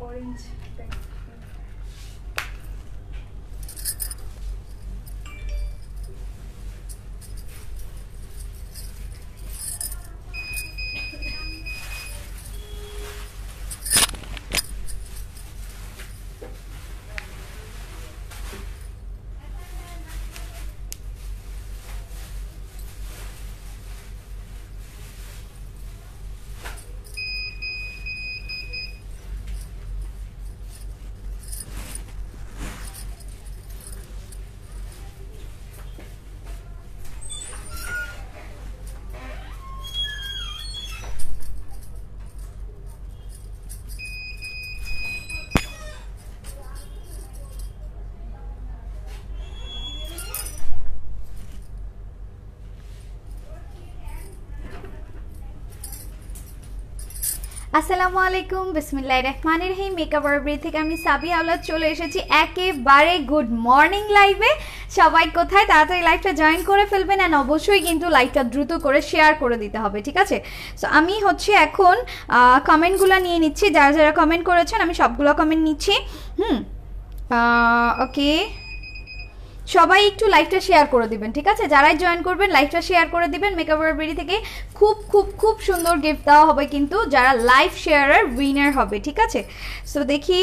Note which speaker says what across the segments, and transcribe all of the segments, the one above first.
Speaker 1: Orange আসসালামু আলাইকুম বিসমিল্লাহ রহমান রহিম মেকআপ আরবি থেকে আমি সাবি আওলাদ চলে এসেছি একেবারে গুড মর্নিং লাইভে সবাই কোথায় তাড়াতাড়ি লাইভটা জয়েন করে ফেলবেন অ্যান্ড অবশ্যই কিন্তু লাইভটা দ্রুত করে শেয়ার করে দিতে হবে ঠিক আছে সো আমি হচ্ছে এখন কমেন্টগুলো নিয়ে নিচ্ছি যারা যারা কমেন্ট করেছেন আমি সবগুলো কমেন্ট নিচ্ছি হুম ওকে সবাই একটু লাইভটা শেয়ার করে দিবেন ঠিক আছে যারাই জয়েন করবেন লাইভটা শেয়ার করে দিবেন মেকআপের বেরি থেকে খুব খুব খুব সুন্দর গিফট দেওয়া হবে কিন্তু যারা লাইভ শেয়ারের উইনার হবে ঠিক আছে সো দেখি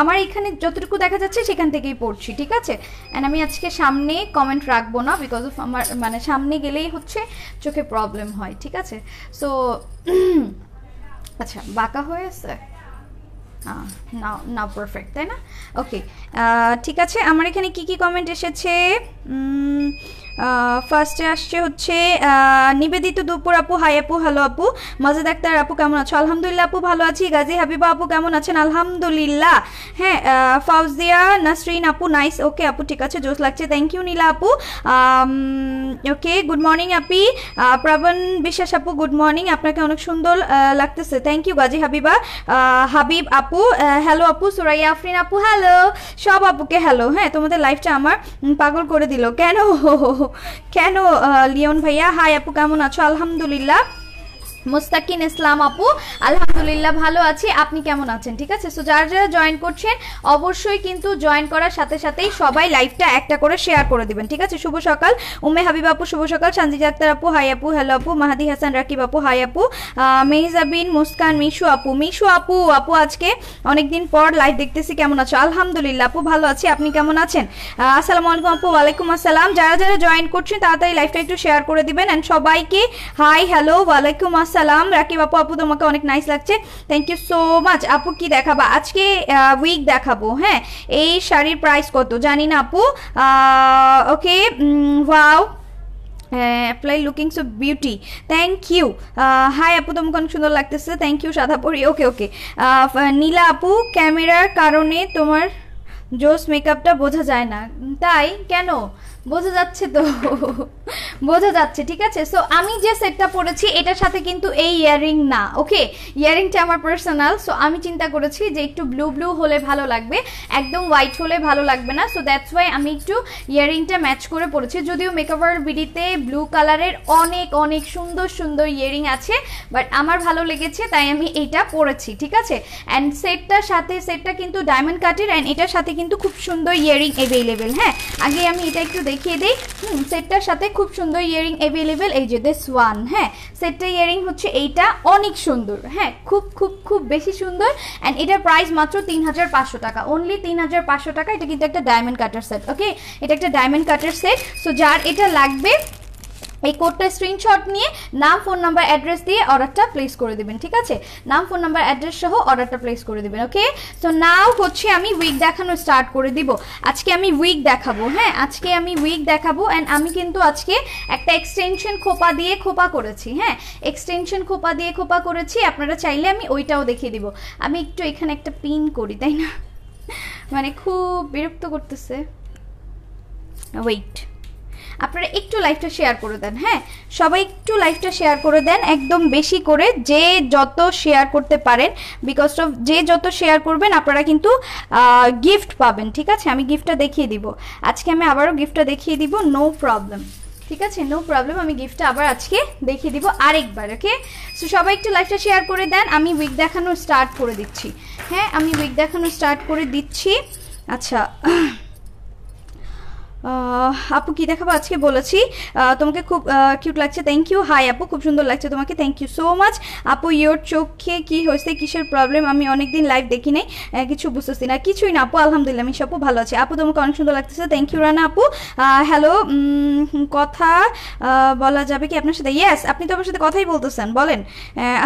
Speaker 1: আমার এখানে যতটুকু দেখা যাচ্ছে সেখান থেকেই পড়ছি ঠিক আছে অ্যান্ড আমি আজকে সামনে কমেন্ট রাখবো না বিকজ অফ আমার মানে সামনে গেলেই হচ্ছে চোখে প্রবলেম হয় ঠিক আছে সো আচ্ছা বাঁকা হয়েছে না পারফেক্ট তাই না ওকে ঠিক আছে আমার এখানে কি কি কমেন্ট এসেছে ফার্স্টে আসছে হচ্ছে নিবেদিত দুপুর আপু হাই আপু হ্যালো আপু মজাদ আক্তার আপু কেমন আছো আলহামদুলিল্লাহ আপু ভালো আছি গাজী হাবিবা আপু কেমন আছেন আলহামদুলিল্লাহ হ্যাঁ ফাউজিয়া নাসরিন আপু নাইস ওকে আপু ঠিক আছে জোস লাগছে থ্যাংক ইউ নীলা আপু ওকে গুড মর্নিং আপি প্রবণ বিশ্বাস আপু গুড মর্নিং আপনাকে অনেক সুন্দর লাগতেছে থ্যাংক ইউ গাজী হাবিবা হাবিব আপু হ্যালো আপু সুরাইয়া আফরিন আপু হ্যালো সব আপুকে হ্যালো হ্যাঁ তোমাদের লাইফটা আমার পাগল করে দিল কেন হো হো কেন লিওন ভাইয়া হাই আপু কেমন আছো আলহামদুলিল্লাহ মুস্তাকিন ইসলাম আপু আলহামদুলিল্লাহ ভালো আছি আপনি কেমন আছেন ঠিক আছে সো যারা যারা জয়েন করছেন অবশ্যই কিন্তু জয়েন করার সাথে সাথেই সবাই লাইভটা একটা করে শেয়ার করে দিবেন ঠিক আছে শুভ সকাল উমে হাবিব আপু শুভ সকাল সানজিজা আক্তার আপু হাই আপু হ্যালো আপু মাহাদি হাসান রাকিব আপু হাই আপু মেহজাবিন মুস্কান মিশু আপু মিশু আপু আপু আজকে অনেকদিন পর লাইভ দেখতেছি কেমন আছো আলহামদুলিল্লাহ আপু ভালো আছি আপনি কেমন আছেন আসসালামু আলাইকুম আপু ওয়ালাইকুম আসসালাম যারা যারা জয়েন করছেন তাড়াতাড়ি লাইভটা একটু শেয়ার করে দিবেন অ্যান্ড সবাইকে হাই হ্যালো ওয়ালাইকুম আসসালাম সালাম রাকিব আপু আপু তোমাকে অনেক নাইস লাগছে থ্যাংক ইউ সো মাচ আপু কি দেখাবা আজকে উইক দেখাবো হ্যাঁ এই শাড়ির প্রাইস কত জানি না আপু okay wow apply looking so beauty thank you hi আপু তোমাকে অনেক সুন্দর লাগতেছে থ্যাংক ইউ সাধাপুরি ওকে ওকে নীলা আপু ক্যামেরার কারণে তোমার জোস মেকআপটা বোঝা যায় না তাই কেন বোঝা যাচ্ছে তো বোঝা যাচ্ছে ঠিক আছে সো আমি যে সেটটা পরেছি এটার সাথে কিন্তু এই ইয়াররিং না ওকে ইয়াররিংটা আমার পার্সোনাল সো আমি চিন্তা করেছি যে একটু ব্লু ব্লু হলে ভালো লাগবে একদম হোয়াইট হলে ভালো লাগবে না সো দ্যাটস ওয়াই আমি একটু ইয়াররিংটা ম্যাচ করে পরেছি যদিও মেকআপার বিডিতে ব্লু কালারের অনেক অনেক সুন্দর সুন্দর ইয়াররিং আছে বাট আমার ভালো লেগেছে তাই আমি এটা পরেছি ঠিক আছে অ্যান্ড সেটটার সাথে সেটটা কিন্তু ডায়মন্ড কাটের অ্যান্ড এটার সাথে কিন্তু খুব সুন্দর ইয়ারিং অ্যাভেলেবেল হ্যাঁ আগে আমি এটা একটু দেখি দেখিয়ে দিই হুম সেটটার সাথে খুব সুন্দর ইয়ারিং অ্যাভেলেবেল এই যে দিস ওয়ান হ্যাঁ সেটটা ইয়ারিং হচ্ছে এইটা অনেক সুন্দর হ্যাঁ খুব খুব খুব বেশি সুন্দর অ্যান্ড এটার প্রাইস মাত্র তিন হাজার পাঁচশো টাকা অনলি তিন হাজার পাঁচশো টাকা এটা কিন্তু একটা ডায়মন্ড কাটার সেট ওকে এটা একটা ডায়মন্ড কাটার সেট সো যার এটা লাগবে এই কোডটা স্ক্রিনশট নিয়ে নাম ফোন নাম্বার অ্যাড্রেস দিয়ে অর্ডারটা প্লেস করে দেবেন ঠিক আছে নাম ফোন নাম্বার অ্যাড্রেস সহ অর্ডারটা প্লেস করে দেবেন ওকে সো নাও হচ্ছে আমি উইক দেখানো স্টার্ট করে দিব আজকে আমি উইক দেখাবো হ্যাঁ আজকে আমি উইক দেখাবো অ্যান্ড আমি কিন্তু আজকে একটা এক্সটেনশন খোপা দিয়ে খোপা করেছি হ্যাঁ এক্সটেনশন খোপা দিয়ে খোপা করেছি আপনারা চাইলে আমি ওইটাও দেখিয়ে দিব আমি একটু এখানে একটা পিন করি তাই না মানে খুব বিরক্ত করতেছে ওয়েট আপনারা একটু লাইভটা শেয়ার করে দেন হ্যাঁ সবাই একটু লাইভটা শেয়ার করে দেন একদম বেশি করে যে যত শেয়ার করতে পারেন বিকজ অফ যে যত শেয়ার করবেন আপনারা কিন্তু গিফট পাবেন ঠিক আছে আমি গিফটটা দেখিয়ে দিব আজকে আমি আবারও গিফটটা দেখিয়ে দিব নো প্রবলেম ঠিক আছে নো প্রবলেম আমি গিফটটা আবার আজকে দেখিয়ে দিব আরেকবার ওকে সো সবাই একটু লাইফটা শেয়ার করে দেন আমি উইক দেখানো স্টার্ট করে দিচ্ছি হ্যাঁ আমি উইক দেখানো স্টার্ট করে দিচ্ছি আচ্ছা আপু কি দেখাবো আজকে বলেছি তোমাকে খুব কিউট লাগছে থ্যাংক ইউ হাই আপু খুব সুন্দর লাগছে তোমাকে থ্যাংক ইউ সো মাচ আপু ইয়োর চোখে কি হয়েছে কিসের প্রবলেম আমি অনেকদিন লাইভ দেখি নাই কিছু বুঝতেছি না কিছুই না আপু আলহামদুলিল্লাহ আমি আপু ভালো আছি আপু তোমাকে অনেক সুন্দর লাগতেছে থ্যাংক ইউ রানা আপু হ্যালো কথা বলা যাবে কি আপনার সাথে ইয়েস আপনি তো আমার সাথে কথাই বলতেছেন বলেন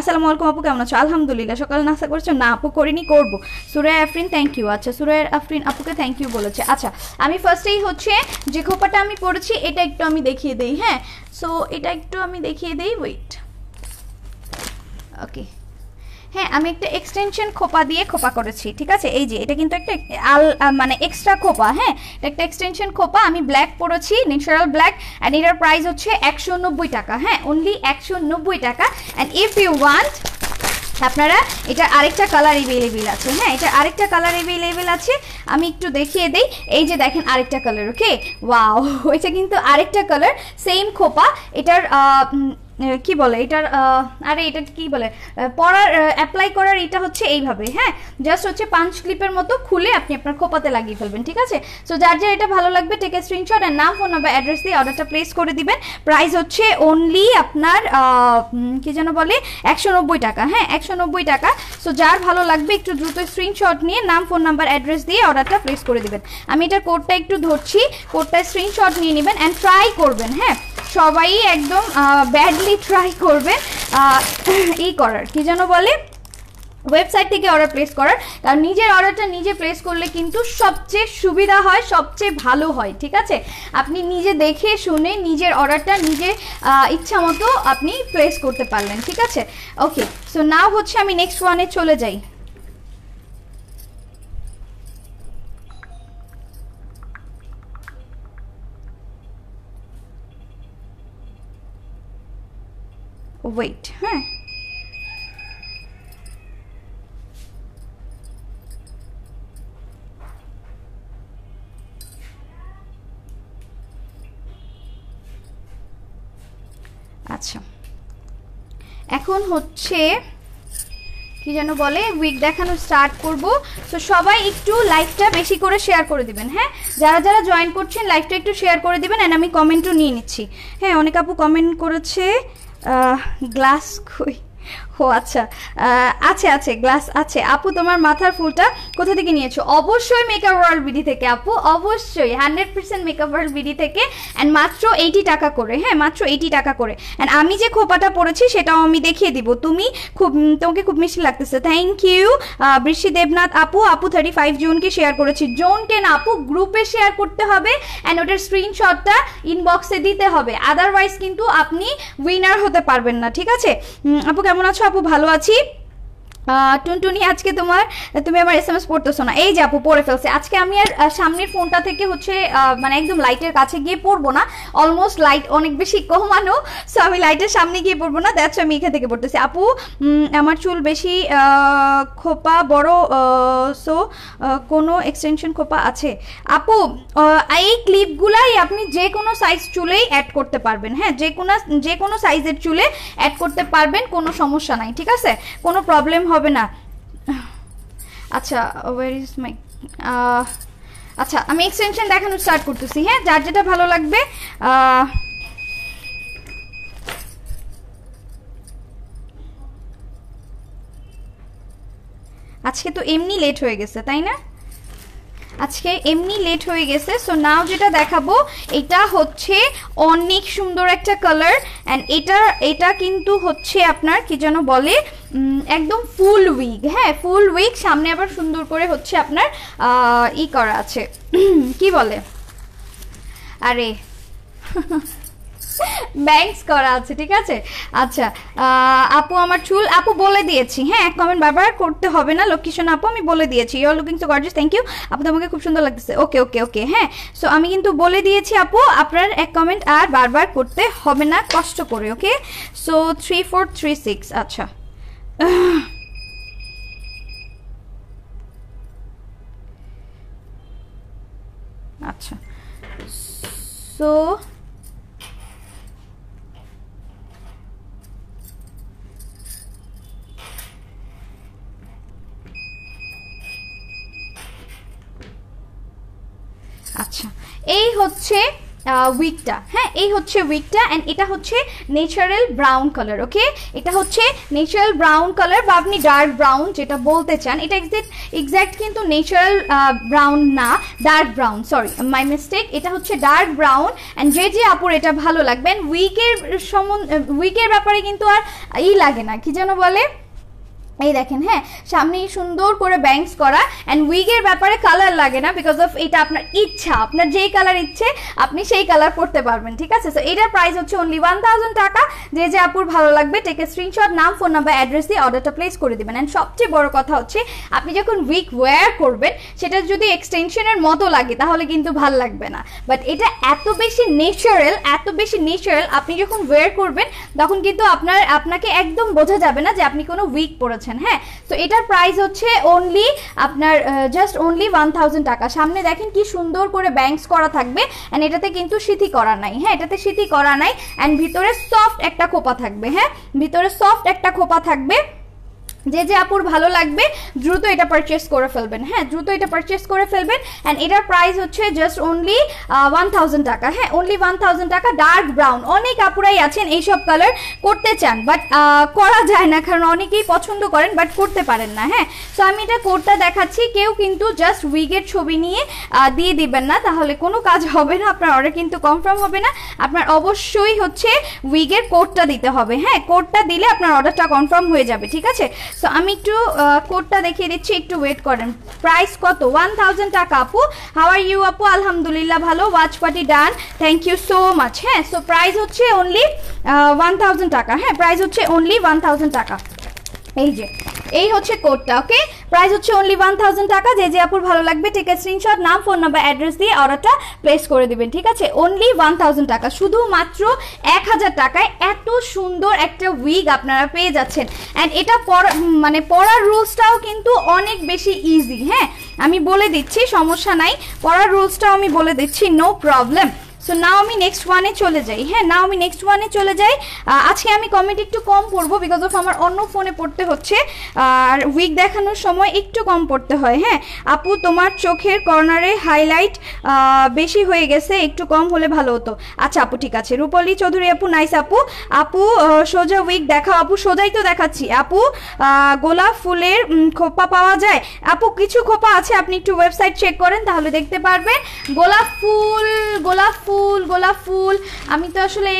Speaker 1: আসসালামু আলাইকুম আপু কেমন আছো আলহামদুলিল্লাহ সকালে নাস্তা করছো না আপু করিনি করবো সুরায় আফরিন থ্যাংক ইউ আচ্ছা সুরায় আফরিন আপুকে থ্যাংক ইউ বলেছে আচ্ছা আমি ফার্স্টেই হচ্ছে যে খোপাটা আমি পরেছি এটা একটু আমি দেখিয়ে দেই হ্যাঁ সো এটা একটু আমি দেখিয়ে দিই ওয়েট ওকে হ্যাঁ আমি একটা এক্সটেনশন খোপা দিয়ে খোপা করেছি ঠিক আছে এই যে এটা কিন্তু একটা আল মানে এক্সট্রা খোপা হ্যাঁ এটা একটা এক্সটেনশন খোপা আমি ব্ল্যাক পরেছি ন্যাচারাল ব্ল্যাক অ্যান্ড এটার প্রাইস হচ্ছে একশো টাকা হ্যাঁ অনলি একশো টাকা অ্যান্ড ইফ ইউ ওয়ান্ট আচ্ছা, আপনারা এটা আরেকটা কালার এভেলেবেল আছে হ্যাঁ এটা আরেকটা কালার এভেলেবেল আছে আমি একটু দেখিয়ে দেই এই যে দেখেন আরেকটা কালার ওকে ওয়াও এটা কিন্তু আরেকটা কালার সেম খোপা এটার কি বলে এটার আরে এটা কি বলে পড়ার অ্যাপ্লাই করার এটা হচ্ছে এইভাবে হ্যাঁ জাস্ট হচ্ছে পাঞ্চ ক্লিপের মতো খুলে আপনি আপনার খোপাতে লাগিয়ে ফেলবেন ঠিক আছে সো যার যার এটা ভালো লাগবে টেকে স্ক্রিনশট আর নাম ফোন নাম্বার অ্যাড্রেস দিয়ে অর্ডারটা প্লেস করে দিবেন প্রাইস হচ্ছে অনলি আপনার কি যেন বলে একশো টাকা হ্যাঁ একশো টাকা সো যার ভালো লাগবে একটু দ্রুত স্ক্রিনশট নিয়ে নাম ফোন নাম্বার অ্যাড্রেস দিয়ে অর্ডারটা প্লেস করে দিবেন আমি এটার কোডটা একটু ধরছি কোডটা স্ক্রিনশট নিয়ে নেবেন অ্যান্ড ট্রাই করবেন হ্যাঁ সবাই একদম ব্যাডলি ট্রাই করবে ই করার কি যেন বলে ওয়েবসাইট থেকে অর্ডার প্লেস করার কারণ নিজের অর্ডারটা নিজে প্লেস করলে কিন্তু সবচেয়ে সুবিধা হয় সবচেয়ে ভালো হয় ঠিক আছে আপনি নিজে দেখে শুনে নিজের অর্ডারটা নিজের ইচ্ছা মতো আপনি প্লেস করতে পারলেন ঠিক আছে ওকে সো নাও হচ্ছে আমি নেক্সট ওয়ানে চলে যাই ওয়েট হ্যাঁ আচ্ছা। এখন হচ্ছে কি যেন বলে উইক দেখানো স্টার্ট করব তো সবাই একটু লাইফটা বেশি করে শেয়ার করে দিবেন হ্যাঁ যারা যারা জয়েন করছেন লাইফটা একটু শেয়ার করে দিবেন অ্যান্ড আমি কমেন্টও নিয়ে নিচ্ছি হ্যাঁ অনেক আপু কমেন্ট করেছে glass ও আচ্ছা আছে আছে গ্লাস আছে আপু তোমার মাথার ফুলটা কোথা থেকে নিয়েছো অবশ্যই মেকআপ ওয়ার্ল্ড বিডি থেকে আপু অবশ্যই hundred percent makeup world BD থেকে অ্যান্ড মাত্র এইটি টাকা করে হ্যাঁ মাত্র এইটি টাকা করে অ্যান্ড আমি যে খোপাটা পড়েছি সেটাও আমি দেখিয়ে দিব তুমি খুব তোমাকে খুব মিষ্টি লাগতেছে থ্যাংক ইউ বৃষ্টি দেবনাথ আপু আপু থার্টি ফাইভ জোনকে শেয়ার করেছি জোন কেন আপু গ্রুপে শেয়ার করতে হবে অ্যান্ড ওটার স্ক্রিনশটটা ইনবক্সে দিতে হবে আদারওয়াইজ কিন্তু আপনি উইনার হতে পারবেন না ঠিক আছে আপু কেমন আছো আপু ভালো আছি টুনটুনি আজকে তোমার তুমি আমার এস এম এস পড়তেছো না এই যে আপু পড়ে ফেলছে আজকে আমি আর সামনের ফোনটা থেকে হচ্ছে মানে একদম লাইটের কাছে গিয়ে পড়বো না অলমোস্ট লাইট অনেক বেশি কমানো সো আমি লাইটের সামনে গিয়ে পড়বো না দ্যাটস আমি এখান থেকে পড়তেছি আপু আমার চুল বেশি খোপা বড় সো কোনো এক্সটেনশন খোপা আছে আপু এই ক্লিপগুলাই আপনি যে কোনো সাইজ চুলেই অ্যাড করতে পারবেন হ্যাঁ যে কোনো যে কোনো সাইজের চুলে অ্যাড করতে পারবেন কোনো সমস্যা নাই ঠিক আছে কোনো প্রবলেম হবে না আচ্ছা ওয়ার ইজ মাই আচ্ছা আমি এক্সটেনশন দেখানো স্টার্ট করতেছি হ্যাঁ যার যেটা ভালো লাগবে আজকে তো এমনি লেট হয়ে গেছে তাই না আজকে এমনি লেট হয়ে গেছে সো নাও যেটা দেখাবো এটা হচ্ছে অনেক সুন্দর একটা কালার অ্যান্ড এটা এটা কিন্তু হচ্ছে আপনার কি যেন বলে একদম ফুল উইক হ্যাঁ ফুল উইক সামনে আবার সুন্দর করে হচ্ছে আপনার ই করা আছে কি বলে আরে ব্যাংকস করা আছে ঠিক আছে আচ্ছা আপু আমার চুল আপু বলে দিয়েছি হ্যাঁ এক কমেন্ট বারবার করতে হবে না লোকেশন আপু আমি বলে দিয়েছি you are looking so gorgeous thank you আপু তোমাকে খুব সুন্দর লাগতেছে ওকে ওকে ওকে হ্যাঁ সো আমি কিন্তু বলে দিয়েছি আপু আপনার এক কমেন্ট আর বারবার করতে হবে না কষ্ট করে okay so three four three six আচ্ছা আচ্ছা সো আচ্ছা এই হচ্ছে উইকটা হ্যাঁ এই হচ্ছে উইকটা অ্যান্ড এটা হচ্ছে নেচারাল ব্রাউন কালার ওকে এটা হচ্ছে নেচারাল ব্রাউন কালার বা আপনি ডার্ক ব্রাউন যেটা বলতে চান এটা এক্সাক্ট এক্স্যাক্ট কিন্তু নেচারাল ব্রাউন না dark brown sorry my mistake এটা হচ্ছে ডার্ক ব্রাউন অ্যান্ড যে যে আপুর এটা ভালো লাগবে উইকের সম্বন্ধে উইকের ব্যাপারে কিন্তু আর ই লাগে না কি যেন বলে এই দেখেন হ্যাঁ সামনে সুন্দর করে ব্যাংকস করা অ্যান্ড উইগের ব্যাপারে কালার লাগে না বিকজ অফ এটা আপনার ইচ্ছা আপনার যেই কালার ইচ্ছে আপনি সেই কালার পড়তে পারবেন ঠিক আছে সো এটার প্রাইস হচ্ছে অনলি ওয়ান থাউজেন্ড টাকা যে যে আপুর ভালো লাগবে টেকে স্ক্রিনশট নাম ফোন নাম্বার অ্যাড্রেস দিয়ে অর্ডারটা প্লেস করে দেবেন অ্যান্ড সবচেয়ে বড় কথা হচ্ছে আপনি যখন উইক ওয়্যার করবেন সেটা যদি এক্সটেনশনের মতো লাগে তাহলে কিন্তু ভাল লাগবে না বাট এটা এত বেশি নেচারাল এত বেশি নেচারাল আপনি যখন ওয়্যার করবেন তখন কিন্তু আপনার আপনাকে একদম বোঝা যাবে না যে আপনি কোনো উইক পড়েছেন পাচ্ছেন হ্যাঁ তো এটার প্রাইস হচ্ছে অনলি আপনার জাস্ট অনলি ওয়ান টাকা সামনে দেখেন কি সুন্দর করে ব্যাংকস করা থাকবে অ্যান্ড এটাতে কিন্তু সিথি করা নাই হ্যাঁ এটাতে সিথি করা নাই অ্যান্ড ভিতরে সফট একটা খোপা থাকবে হ্যাঁ ভিতরে সফট একটা খোপা থাকবে যে যে আপুর ভালো লাগবে দ্রুত এটা পারচেস করে ফেলবেন হ্যাঁ দ্রুত এটা পারচেস করে ফেলবেন অ্যান্ড এটার প্রাইস হচ্ছে জাস্ট অনলি ওয়ান টাকা হ্যাঁ অনলি ওয়ান থাউজেন্ড টাকা ডার্ক ব্রাউন অনেক আপুরাই আছেন এইসব কালার করতে চান বাট করা যায় না কারণ অনেকেই পছন্দ করেন বাট করতে পারেন না হ্যাঁ সো আমি এটা কোডটা দেখাচ্ছি কেউ কিন্তু জাস্ট উইগের ছবি নিয়ে দিয়ে দিবেন না তাহলে কোনো কাজ হবে না আপনার অর্ডার কিন্তু কনফার্ম হবে না আপনার অবশ্যই হচ্ছে উইগের কোডটা দিতে হবে হ্যাঁ কোডটা দিলে আপনার অর্ডারটা কনফার্ম হয়ে যাবে ঠিক আছে সো আমি একটু কোডটা দেখিয়ে দিচ্ছি একটু ওয়েট করেন প্রাইস কত ওয়ান টাকা আপু আর ইউ আপু আলহামদুলিল্লাহ ভালো watch party done thank you so much হ্যাঁ সো প্রাইস হচ্ছে অনলি ওয়ান টাকা হ্যাঁ প্রাইস হচ্ছে অনলি ওয়ান টাকা এই যে এই হচ্ছে কোডটা ওকে প্রাইস হচ্ছে অনলি ওয়ান থাউজেন্ড টাকা যে যে আপুর ভালো লাগবে টিকিট স্ক্রিনশট নাম ফোন নাম্বার অ্যাড্রেস দিয়ে অর্ডারটা প্লেস করে দিবেন ঠিক আছে অনলি ওয়ান থাউজেন্ড টাকা শুধুমাত্র এক হাজার টাকায় এত সুন্দর একটা উইগ আপনারা পেয়ে যাচ্ছেন অ্যান্ড এটা পড়া মানে পড়ার রুলসটাও কিন্তু অনেক বেশি ইজি হ্যাঁ আমি বলে দিচ্ছি সমস্যা নাই পড়ার রুলসটাও আমি বলে দিচ্ছি নো প্রবলেম সো নাও আমি নেক্সট ওয়ানে চলে যাই হ্যাঁ নাও আমি নেক্সট ওয়ানে চলে যাই আজকে আমি কমেন্ট একটু কম পড়বো বিকজ অফ আমার অন্য ফোনে পড়তে হচ্ছে আর উইক দেখানোর সময় একটু কম পড়তে হয় হ্যাঁ আপু তোমার চোখের কর্নারে হাইলাইট বেশি হয়ে গেছে একটু কম হলে ভালো হতো আচ্ছা আপু ঠিক আছে রূপলী চৌধুরী আপু নাইস আপু আপু সোজা উইক দেখাও আপু সোজাই তো দেখাচ্ছি আপু গোলাপ ফুলের খোপা পাওয়া যায় আপু কিছু খোপা আছে আপনি একটু ওয়েবসাইট চেক করেন তাহলে দেখতে পারবেন গোলাপ ফুল গোলাপ ফুল গোলাপ ফুল আমি তো আসলে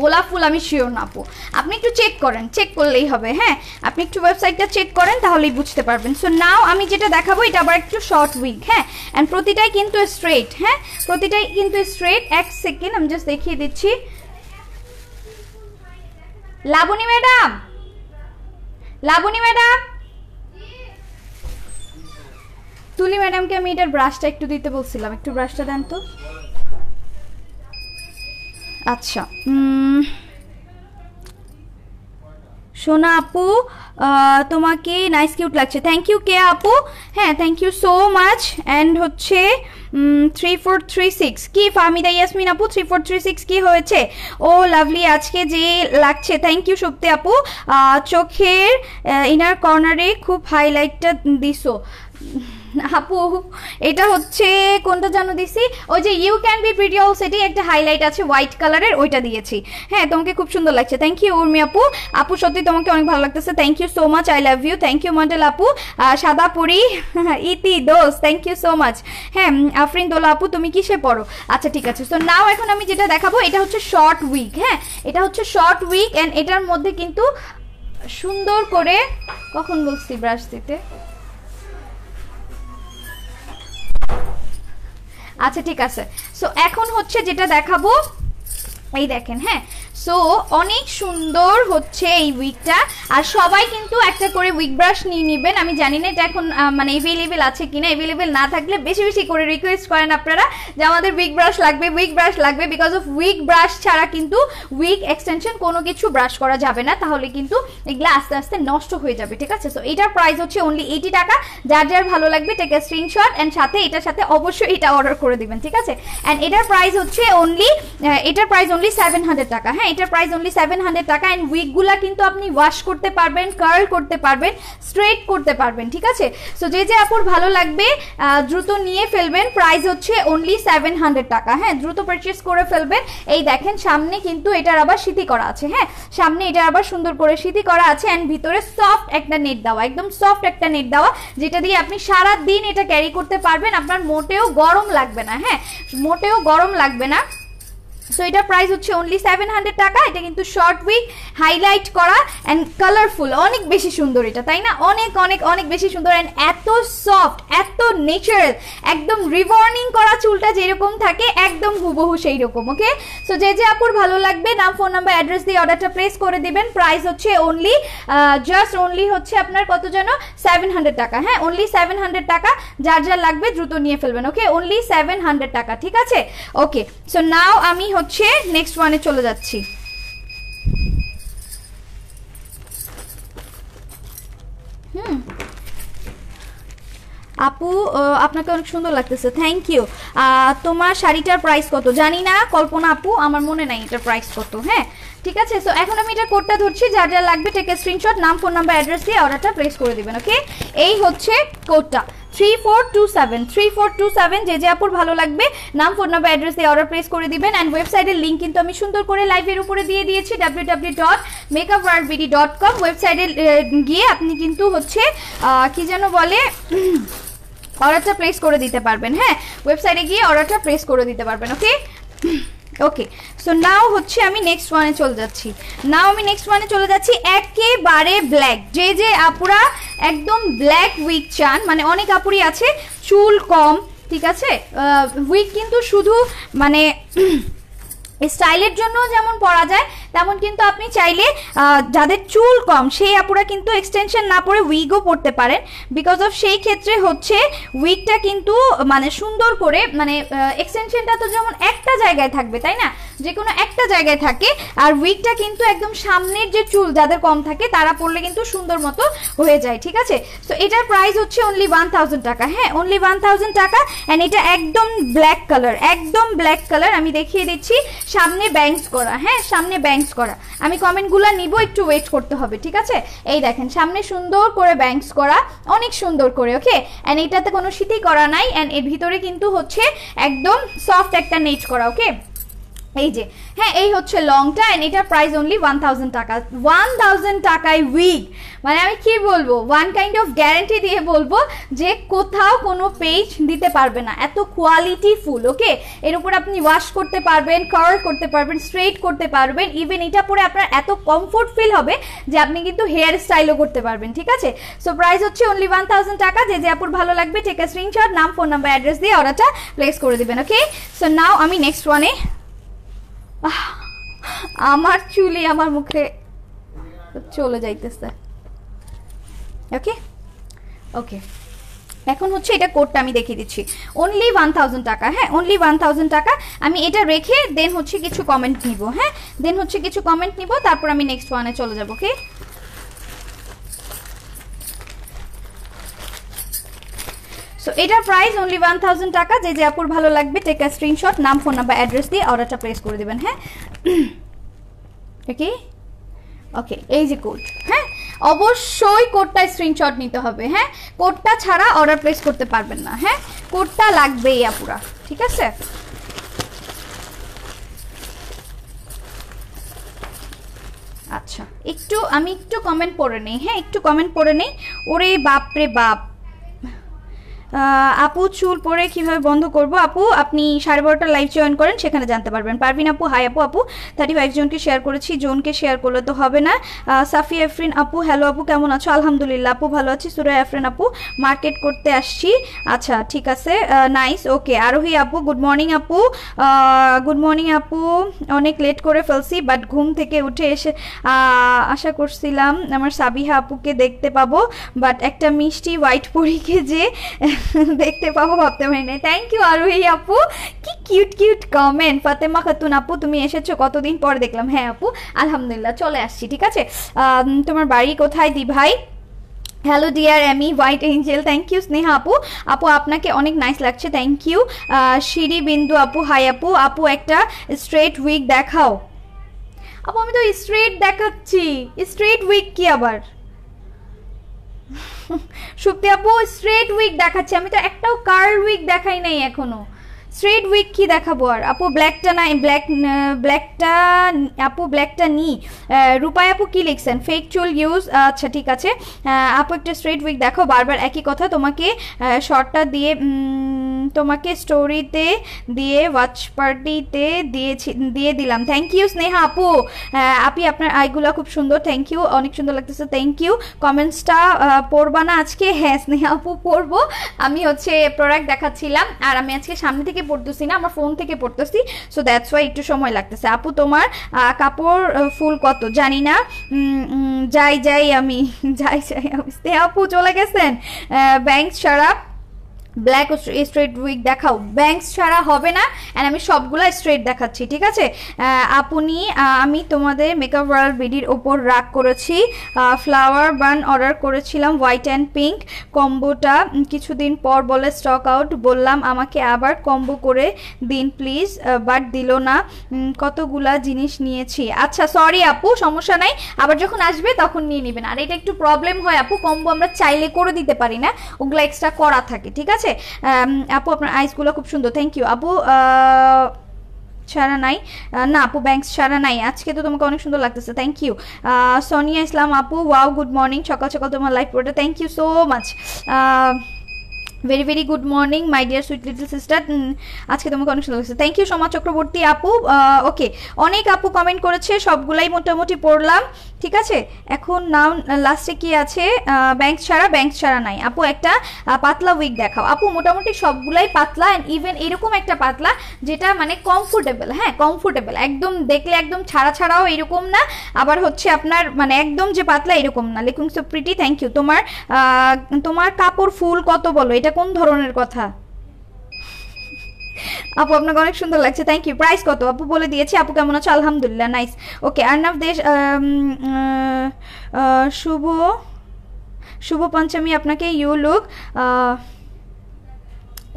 Speaker 1: গোলাপ ফুল আমি শিওর না আপু আপনি একটু চেক করেন চেক করলেই হবে হ্যাঁ আপনি একটু ওয়েবসাইটটা চেক করেন তাহলেই বুঝতে পারবেন সো নাও আমি যেটা দেখাবো এটা আবার একটু শর্ট উইক হ্যাঁ অ্যান্ড প্রতিটাই কিন্তু স্ট্রেট হ্যাঁ প্রতিটাই কিন্তু স্ট্রেট এক সেকেন্ড আমি জাস্ট দেখিয়ে দিচ্ছি লাবণী ম্যাডাম লাবণী ম্যাডাম তুলি ম্যাডামকে আমি এটার ব্রাশটা একটু দিতে বলছিলাম একটু ব্রাশটা দেন তো আচ্ছা সোনা আপু তোমাকে নাইস কিউট লাগছে থ্যাংক ইউ কে আপু হ্যাঁ thank you so much and হচ্ছে থ্রি ফোর থ্রি সিক্স কি ফাহমিদা ইয়াসমিন আপু থ্রি ফোর থ্রি সিক্স কি হয়েছে ও লাভলি আজকে যে লাগছে থ্যাংক ইউ সত্যি আপু চোখের ইনার কর্নারে খুব হাইলাইটটা দিসো আপু এটা হচ্ছে কোনটা জানো দিছি ওই যে you can be pretty all সেটি একটা হাইলাইট আছে হোয়াইট কালারের ওইটা দিয়েছি হ্যাঁ তোমাকে খুব সুন্দর লাগছে থ্যাংক ইউ উর্মি আপু আপু সত্যি তোমাকে অনেক ভালো লাগতেছে thank you so much I love you thank you Mondal আপু সাদা পুরি ইতি দোস থ্যাংক ইউ সো মাচ হ্যাঁ আফরিন দোলা আপু তুমি কিসে পড়ো আচ্ছা ঠিক আছে সো নাও এখন আমি যেটা দেখাবো এটা হচ্ছে শর্ট উইক হ্যাঁ এটা হচ্ছে শর্ট উইক অ্যান্ড এটার মধ্যে কিন্তু সুন্দর করে কখন বলছি ব্রাশ দিতে আচ্ছা ঠিক আছে সো এখন হচ্ছে যেটা দেখাবো এই দেখেন হ্যাঁ সো অনেক সুন্দর হচ্ছে এই উইকটা আর সবাই কিন্তু একটা করে উইক ব্রাশ নিয়ে নেবেন আমি জানি না এটা এখন মানে এভেলেবেল আছে কিনা এভেলেবেল না থাকলে বেশি বেশি করে রিকোয়েস্ট করেন আপনারা যে আমাদের উইক ব্রাশ লাগবে উইক ব্রাশ লাগবে বিকজ অফ উইক ব্রাশ ছাড়া কিন্তু উইক এক্সটেনশন কোনো কিছু ব্রাশ করা যাবে না তাহলে কিন্তু এগুলো আস্তে আস্তে নষ্ট হয়ে যাবে ঠিক আছে সো এটার প্রাইস হচ্ছে অনলি এইটি টাকা যার যার ভালো লাগবে টেকে স্ক্রিনশট অ্যান্ড সাথে এটার সাথে অবশ্যই এটা অর্ডার করে দেবেন ঠিক আছে অ্যান্ড এটার প্রাইস হচ্ছে অনলি এটার প্রাইস only সেভেন টাকা হ্যাঁ এটা প্রাইস only সেভেন হান্ড্রেড টাকা অ্যান্ড উইকগুলা কিন্তু আপনি ওয়াশ করতে পারবেন কার্ল করতে পারবেন স্ট্রেট করতে পারবেন ঠিক আছে সো যে যে আপুর ভালো লাগবে দ্রুত নিয়ে ফেলবেন প্রাইস হচ্ছে অনলি সেভেন হান্ড্রেড টাকা হ্যাঁ দ্রুত পারচেস করে ফেলবেন এই দেখেন সামনে কিন্তু এটার আবার সিটি করা আছে হ্যাঁ সামনে এটার আবার সুন্দর করে সিটি করা আছে অ্যান্ড ভিতরে সফট একটা নেট দেওয়া একদম সফট একটা নেট দেওয়া যেটা দিয়ে আপনি সারা দিন এটা ক্যারি করতে পারবেন আপনার মোটেও গরম লাগবে না হ্যাঁ মোটেও গরম লাগবে না সো এটা প্রাইস হচ্ছে অনলি সেভেন হান্ড্রেড টাকা এটা কিন্তু শর্ট উইক হাইলাইট করা অ্যান্ড কালারফুল অনেক বেশি সুন্দর এটা তাই না অনেক অনেক অনেক বেশি সুন্দর অ্যান্ড এত সফট এত নেচারাল একদম রিবর্নিং করা চুলটা যেরকম থাকে একদম হুবহু সেই রকম ওকে সো যে যে আপুর ভালো লাগবে নাম ফোন নাম্বার অ্যাড্রেস দিয়ে অর্ডারটা প্লেস করে দেবেন প্রাইস হচ্ছে অনলি জাস্ট অনলি হচ্ছে আপনার কত যেন সেভেন হান্ড্রেড টাকা হ্যাঁ অনলি সেভেন হান্ড্রেড টাকা যার যার লাগবে দ্রুত নিয়ে ফেলবেন ওকে অনলি সেভেন হান্ড্রেড টাকা ঠিক আছে ওকে সো নাও আমি হচ্ছে নেক্সট ওয়ানে চলে যাচ্ছি আপু আপনাকে অনেক সুন্দর লাগতেছে থ্যাংক ইউ তোমার শাড়িটার প্রাইস কত জানি না কল্পনা আপু আমার মনে নাই এটার প্রাইস কত হ্যাঁ ঠিক আছে সো এখন আমি এটা কোডটা ধরছি যা যা লাগবে টেকে স্ক্রিনশট নাম ফোন নাম্বার অ্যাড্রেস দিয়ে অর্ডারটা প্লেস করে দেবেন ওকে এই হচ্ছে কোডটা three four two seven three four two seven যে ভালো লাগবে অর্ডার প্লেস করে দিবেন অ্যান্ড ওয়েবসাইটের লিঙ্ক কিন্তু আমি সুন্দর করে লাইভের উপরে দিয়ে দিয়েছি W dot makeup dot com ওয়েবসাইটে গিয়ে আপনি কিন্তু হচ্ছে যেন বলে অর্ডারটা প্লেস করে দিতে পারবেন হ্যাঁ ওয়েবসাইটে গিয়ে অর্ডারটা প্লেস করে দিতে পারবেন ওকে ওকে সো নাও হচ্ছে আমি নেক্সট ওয়ানে চলে যাচ্ছি নাও আমি নেক্সট ওয়ানে চলে যাচ্ছি একেবারে ব্ল্যাক যে যে আপুরা একদম ব্ল্যাক উইক চান মানে অনেক আপুরি আছে চুল কম ঠিক আছে উইক কিন্তু শুধু মানে স্টাইলের জন্য যেমন পরা যায় তেমন কিন্তু আপনি চাইলে যাদের চুল কম সেই আপুরা কিন্তু এক্সটেনশন না পরে উইগও পড়তে পারেন বিকজ অফ সেই ক্ষেত্রে হচ্ছে উইগটা কিন্তু মানে সুন্দর করে মানে এক্সটেনশনটা তো যেমন একটা জায়গায় থাকবে তাই না যে কোনো একটা জায়গায় থাকে আর উইগটা কিন্তু একদম সামনের যে চুল যাদের কম থাকে তারা পড়লে কিন্তু সুন্দর মতো হয়ে যায় ঠিক আছে তো এটার প্রাইস হচ্ছে অনলি ওয়ান থাউজেন্ড টাকা হ্যাঁ অনলি ওয়ান থাউজেন্ড টাকা অ্যান্ড এটা একদম ব্ল্যাক কালার একদম ব্ল্যাক কালার আমি দেখিয়ে দিচ্ছি সামনে ব্যাংক করা হ্যাঁ সামনে ব্যাংক ব্যাংকস করা আমি কমেন্টগুলো নিব একটু ওয়েট করতে হবে ঠিক আছে এই দেখেন সামনে সুন্দর করে ব্যাংকস করা অনেক সুন্দর করে ওকে অ্যান্ড এটাতে কোনো সিটি করা নাই অ্যান্ড এর ভিতরে কিন্তু হচ্ছে একদম সফট একটা নেট করা ওকে এই যে হ্যাঁ এই হচ্ছে লংটা অ্যান্ড এটার প্রাইস অনলি ওয়ান থাউজেন্ড টাকা ওয়ান থাউজেন্ড টাকায় উইক মানে আমি কি বলবো ওয়ান কাইন্ড অফ গ্যারেন্টি দিয়ে বলবো যে কোথাও কোনো পেজ দিতে পারবে না এত কোয়ালিটি ফুল ওকে এর উপর আপনি ওয়াশ করতে পারবেন কার করতে পারবেন স্ট্রেট করতে পারবেন ইভেন এটা পরে আপনার এত কমফোর্ট ফিল হবে যে আপনি কিন্তু হেয়ার স্টাইলও করতে পারবেন ঠিক আছে সো প্রাইস হচ্ছে অনলি ওয়ান থাউজেন্ড টাকা যে যে আপুর ভালো লাগবে টেকা স্ক্রিনশট নাম ফোন নাম্বার অ্যাড্রেস দিয়ে অর্ডারটা প্লেস করে দেবেন ওকে সো নাও আমি নেক্সট ওয়ানে আমার চুলি আমার মুখে চলে যাইতেছে ওকে ওকে এখন হচ্ছে এটা কোডটা আমি দেখিয়ে দিচ্ছি অনলি ওয়ান থাউজেন্ড টাকা হ্যাঁ অনলি ওয়ান থাউজেন্ড টাকা আমি এটা রেখে দেন হচ্ছে কিছু কমেন্ট নিব হ্যাঁ দেন হচ্ছে কিছু কমেন্ট নিব তারপর আমি নেক্সট ওয়ানে চলে যাবো ওকে এটা প্রাইস অনলি ওয়ান থাউজেন্ড টাকা যে যে আপুর ভালো লাগবে টেকা স্ক্রিনশট নাম ফোন নাম্বার অ্যাড্রেস দিয়ে অর্ডারটা প্লেস করে দেবেন হ্যাঁ ওকে ওকে এই যে কোড হ্যাঁ অবশ্যই কোডটা স্ক্রিনশট নিতে হবে হ্যাঁ কোডটা ছাড়া অর্ডার প্লেস করতে পারবেন না হ্যাঁ কোডটা লাগবেই আপুরা ঠিক আছে আচ্ছা একটু আমি একটু কমেন্ট পড়ে নেই হ্যাঁ একটু কমেন্ট পড়ে নেই ওরে বাপরে বাপ আপু চুল পরে কিভাবে বন্ধ করব আপু আপনি সাড়ে বারোটা লাইভ জয়েন করেন সেখানে জানতে পারবেন পারবিন আপু হাই আপু আপু থার্টি ফাইভ জনকে শেয়ার করেছি জোনকে শেয়ার করলে তো হবে না সাফি এফরিন আপু হ্যালো আপু কেমন আছো আলহামদুলিল্লাহ আপু ভালো আছি সুরা এফরিন আপু মার্কেট করতে আসছি আচ্ছা ঠিক আছে নাইস ওকে আরোহী আপু গুড মর্নিং আপু গুড মর্নিং আপু অনেক লেট করে ফেলছি বাট ঘুম থেকে উঠে এসে আশা করছিলাম আমার সাবিহা আপুকে দেখতে পাবো বাট একটা মিষ্টি হোয়াইট পরীকে যে দেখতে পাবো ভাবতে পারি নাই থ্যাংক ইউ আরোহী আপু কি cute cute comment Fatema Khatun আপু তুমি এসেছো কতদিন পরে দেখলাম হ্যাঁ আপু আলহামদুলিল্লাহ চলে আসছি ঠিক আছে তোমার বাড়ি কোথায় দি ভাই hello dear Amy white angel thank you Sneha আপু আপু আপনাকে অনেক নাইস লাগছে থ্যাংক ইউ সিঁড়ি বিন্দু আপু হাই আপু আপু একটা স্ট্রেট উইক দেখাও আপু আমি তো স্ট্রেট দেখাচ্ছি স্ট্রেট উইক কি আবার সত্যি আপু স্ট্রেট উইক দেখাচ্ছে আমি তো একটাও কার্ল উইক দেখাই নাই এখনো স্ট্রেট উইক কি দেখাবো আর আপু ব্ল্যাকটা নাই ব্ল্যাক ব্ল্যাকটা আপু ব্ল্যাকটা নি রূপায় আপু কি লিখছেন ফেক চুল ইউজ আচ্ছা ঠিক আছে আপু একটা স্ট্রেট উইক দেখো বারবার একই কথা তোমাকে শর্টটা দিয়ে তোমাকে স্টোরিতে দিয়ে ওয়াচ পার্টিতে দিয়েছি দিয়ে দিলাম থ্যাংক ইউ স্নেহা আপু আপি আপনার আইগুলো খুব সুন্দর থ্যাংক ইউ অনেক সুন্দর লাগতেছে থ্যাংক ইউ কমেন্টসটা পড়বা না আজকে হ্যাঁ স্নেহা আপু পড়বো আমি হচ্ছে প্রোডাক্ট দেখাচ্ছিলাম আর আমি আজকে সামনে থেকে পড়তেছি না আমার ফোন থেকে পড়তেছি সো দ্যাটস ওয়াই একটু সময় লাগতেছে আপু তোমার কাপড় ফুল কত জানি না যাই যাই আমি যাই যাই আমি স্নেহা আপু চলে গেছেন ব্যাংক ছাড়া ব্ল্যাক স্ট্রেট উইক দেখাও ব্যাংকস ছাড়া হবে না অ্যান্ড আমি সবগুলো স্ট্রেট দেখাচ্ছি ঠিক আছে আপনি আমি তোমাদের মেকআপ ওয়ার্ল্ড বিডির ওপর রাগ করেছি ফ্লাওয়ার বান অর্ডার করেছিলাম হোয়াইট অ্যান্ড পিঙ্ক কম্বোটা কিছুদিন পর বলে স্টক আউট বললাম আমাকে আবার কম্বো করে দিন প্লিজ বাট দিল না কতগুলা জিনিস নিয়েছি আচ্ছা সরি আপু সমস্যা নাই আবার যখন আসবে তখন নিয়ে নেবেন আর এটা একটু প্রবলেম হয় আপু কম্বো আমরা চাইলে করে দিতে পারি না ওগুলো এক্সট্রা করা থাকে ঠিক আছে আছে আপু আপনার আইসগুলো খুব সুন্দর থ্যাংক ইউ আপু ছাড়া নাই না আপু ব্যাংক ছাড়া নাই আজকে তো তোমাকে অনেক সুন্দর লাগতেছে থ্যাংক ইউ সোনিয়া ইসলাম আপু ওয়াও গুড মর্নিং সকাল সকাল তোমার লাইফ পড়ে thank you so much very very good morning my dear sweet little sister আজকে তোমাকে অনেক সুন্দর লাগছে থ্যাংক ইউ সোমা চক্রবর্তী আপু ওকে অনেক আপু কমেন্ট করেছে সবগুলাই মোটামুটি পড়লাম ঠিক আছে এখন নাউন লাস্টে কি আছে ব্যাংক ছাড়া ব্যাংক ছাড়া নাই আপু একটা পাতলা উইক দেখাও আপু মোটামুটি সবগুলাই পাতলা অ্যান্ড ইভেন এরকম একটা পাতলা যেটা মানে কমফোর্টেবল হ্যাঁ কমফোর্টেবল একদম দেখলে একদম ছাড়া ছাড়াও এরকম না আবার হচ্ছে আপনার মানে একদম যে পাতলা এরকম না লিখুন সো প্রিটি থ্যাংক ইউ তোমার তোমার কাপড় ফুল কত বলো এটা কোন ধরনের কথা আপু আপনাকে অনেক সুন্দর লাগছে থ্যাংক ইউ প্রাইস কত আপু বলে দিয়েছি আপু কেমন আছো আলহামদুলিল্লাহ নাইস ওকে আর্নাভ দেশ শুভ শুভ পঞ্চমী আপনাকে you look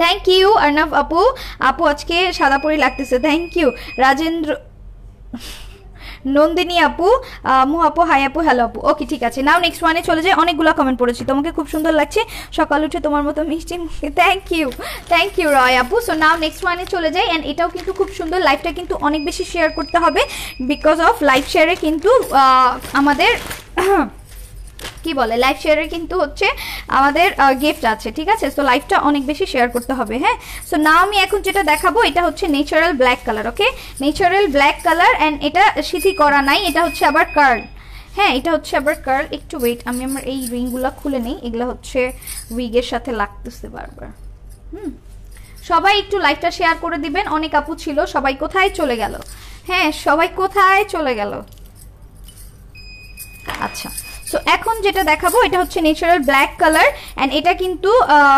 Speaker 1: thank you Arnav আপু আপু আজকে সাদা পরি লাগতেছে থ্যাংক ইউ রাজেন্দ্র নন্দিনী আপু মু আপু হাই আপু হ্যালো আপু ওকে ঠিক আছে নাও নেক্সট ওয়ানে চলে যাই অনেকগুলো কমেন্ট পড়েছি তোমাকে খুব সুন্দর লাগছে সকাল উঠে তোমার মতো মিষ্টি thank you thank you Roy আপু সো নাও নেক্সট ওয়ানে চলে যাই অ্যান্ড এটাও কিন্তু খুব সুন্দর লাইফটা কিন্তু অনেক বেশি শেয়ার করতে হবে বিকজ অফ লাইফ শেয়ারে কিন্তু আমাদের কি বলে লাইভ শেয়ারের কিন্তু হচ্ছে আমাদের গিফট আছে ঠিক আছে সো লাইভটা অনেক বেশি শেয়ার করতে হবে হ্যাঁ সো না আমি এখন যেটা দেখাবো এটা হচ্ছে natural black colour okay natural black colour and এটা সিথি করা নাই এটা হচ্ছে আবার কার্ল হ্যাঁ এটা হচ্ছে আবার কার্ল একটু ওয়েট আমি আমার এই রিংগুলো খুলে নেই এগুলো হচ্ছে উইগের সাথে লাগতেছে বারবার হুম সবাই একটু লাইভটা শেয়ার করে দিবেন অনেক আপু ছিল সবাই কোথায় চলে গেল হ্যাঁ সবাই কোথায় চলে গেল আচ্ছা সো এখন যেটা দেখাবো এটা হচ্ছে নেচারাল ব্ল্যাক কালার অ্যান্ড এটা কিন্তু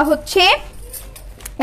Speaker 1: হচ্ছে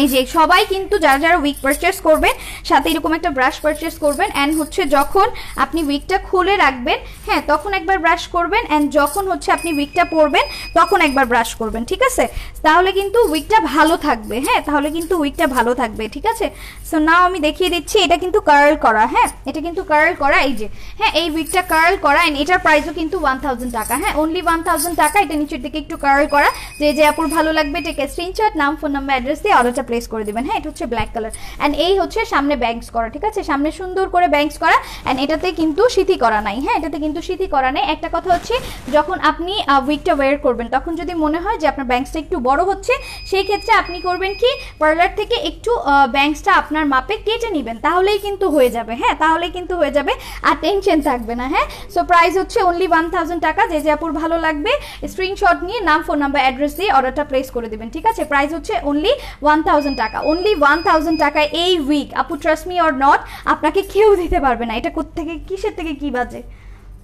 Speaker 1: এই যে সবাই কিন্তু যারা যারা উইক পারচেস করবেন সাথে এরকম একটা ব্রাশ পারচেস করবেন অ্যান্ড হচ্ছে যখন আপনি উইকটা খুলে রাখবেন হ্যাঁ তখন একবার ব্রাশ করবেন অ্যান্ড যখন হচ্ছে আপনি উইকটা পরবেন তখন একবার ব্রাশ করবেন ঠিক আছে তাহলে কিন্তু উইকটা ভালো থাকবে হ্যাঁ তাহলে কিন্তু উইকটা ভালো থাকবে ঠিক আছে সো নাও আমি দেখিয়ে দিচ্ছি এটা কিন্তু কার্ল করা হ্যাঁ এটা কিন্তু কার্ল করা এই যে হ্যাঁ এই উইকটা কার্ল করা অ্যান্ড এটার প্রাইসও কিন্তু ওয়ান টাকা হ্যাঁ অনলি ওয়ান থাউজেন্ড টাকা এটা নিচের দিকে একটু কার্ল করা যে যে আপুর ভালো লাগবে এটাকে স্ক্রিনশট নাম ফোন নাম্বার অ্যাড্রেস দিয়ে অর্ডারটা প্লেস করে দেবেন হ্যাঁ এটা হচ্ছে ব্ল্যাক কালার অ্যান্ড এই হচ্ছে সামনে ব্যাংকস করা ঠিক আছে সামনে সুন্দর করে ব্যাংকস করা অ্যান্ড এটাতে কিন্তু সিথি করা নাই হ্যাঁ এটাতে কিন্তু সিথি করা নাই একটা কথা হচ্ছে যখন আপনি উইকটা ওয়ার করবেন তখন যদি মনে হয় যে আপনার ব্যাংকসটা একটু বড় হচ্ছে সেই ক্ষেত্রে আপনি করবেন কি পার্লার থেকে একটু ব্যাংকসটা আপনার মাপে কেটে নেবেন তাহলেই কিন্তু হয়ে যাবে হ্যাঁ তাহলেই কিন্তু হয়ে যাবে আর টেনশন থাকবে না হ্যাঁ সো প্রাইস হচ্ছে অনলি ওয়ান থাউজেন্ড টাকা যে যে আপুর ভালো লাগবে স্ক্রিনশট নিয়ে নাম ফোন নাম্বার অ্যাড্রেস দিয়ে অর্ডারটা প্লেস করে দেবেন ঠিক আছে প্রাইস হচ্ছে অনলি ওয়ান থাউজেন্ড টাকা অনলি ওয়ান থাউজেন্ড টাকা এই উইক আপু ট্রাস্ট মি অর নট আপনাকে কেউ দিতে পারবে না এটা কোথেকে কিসের থেকে কি বাজে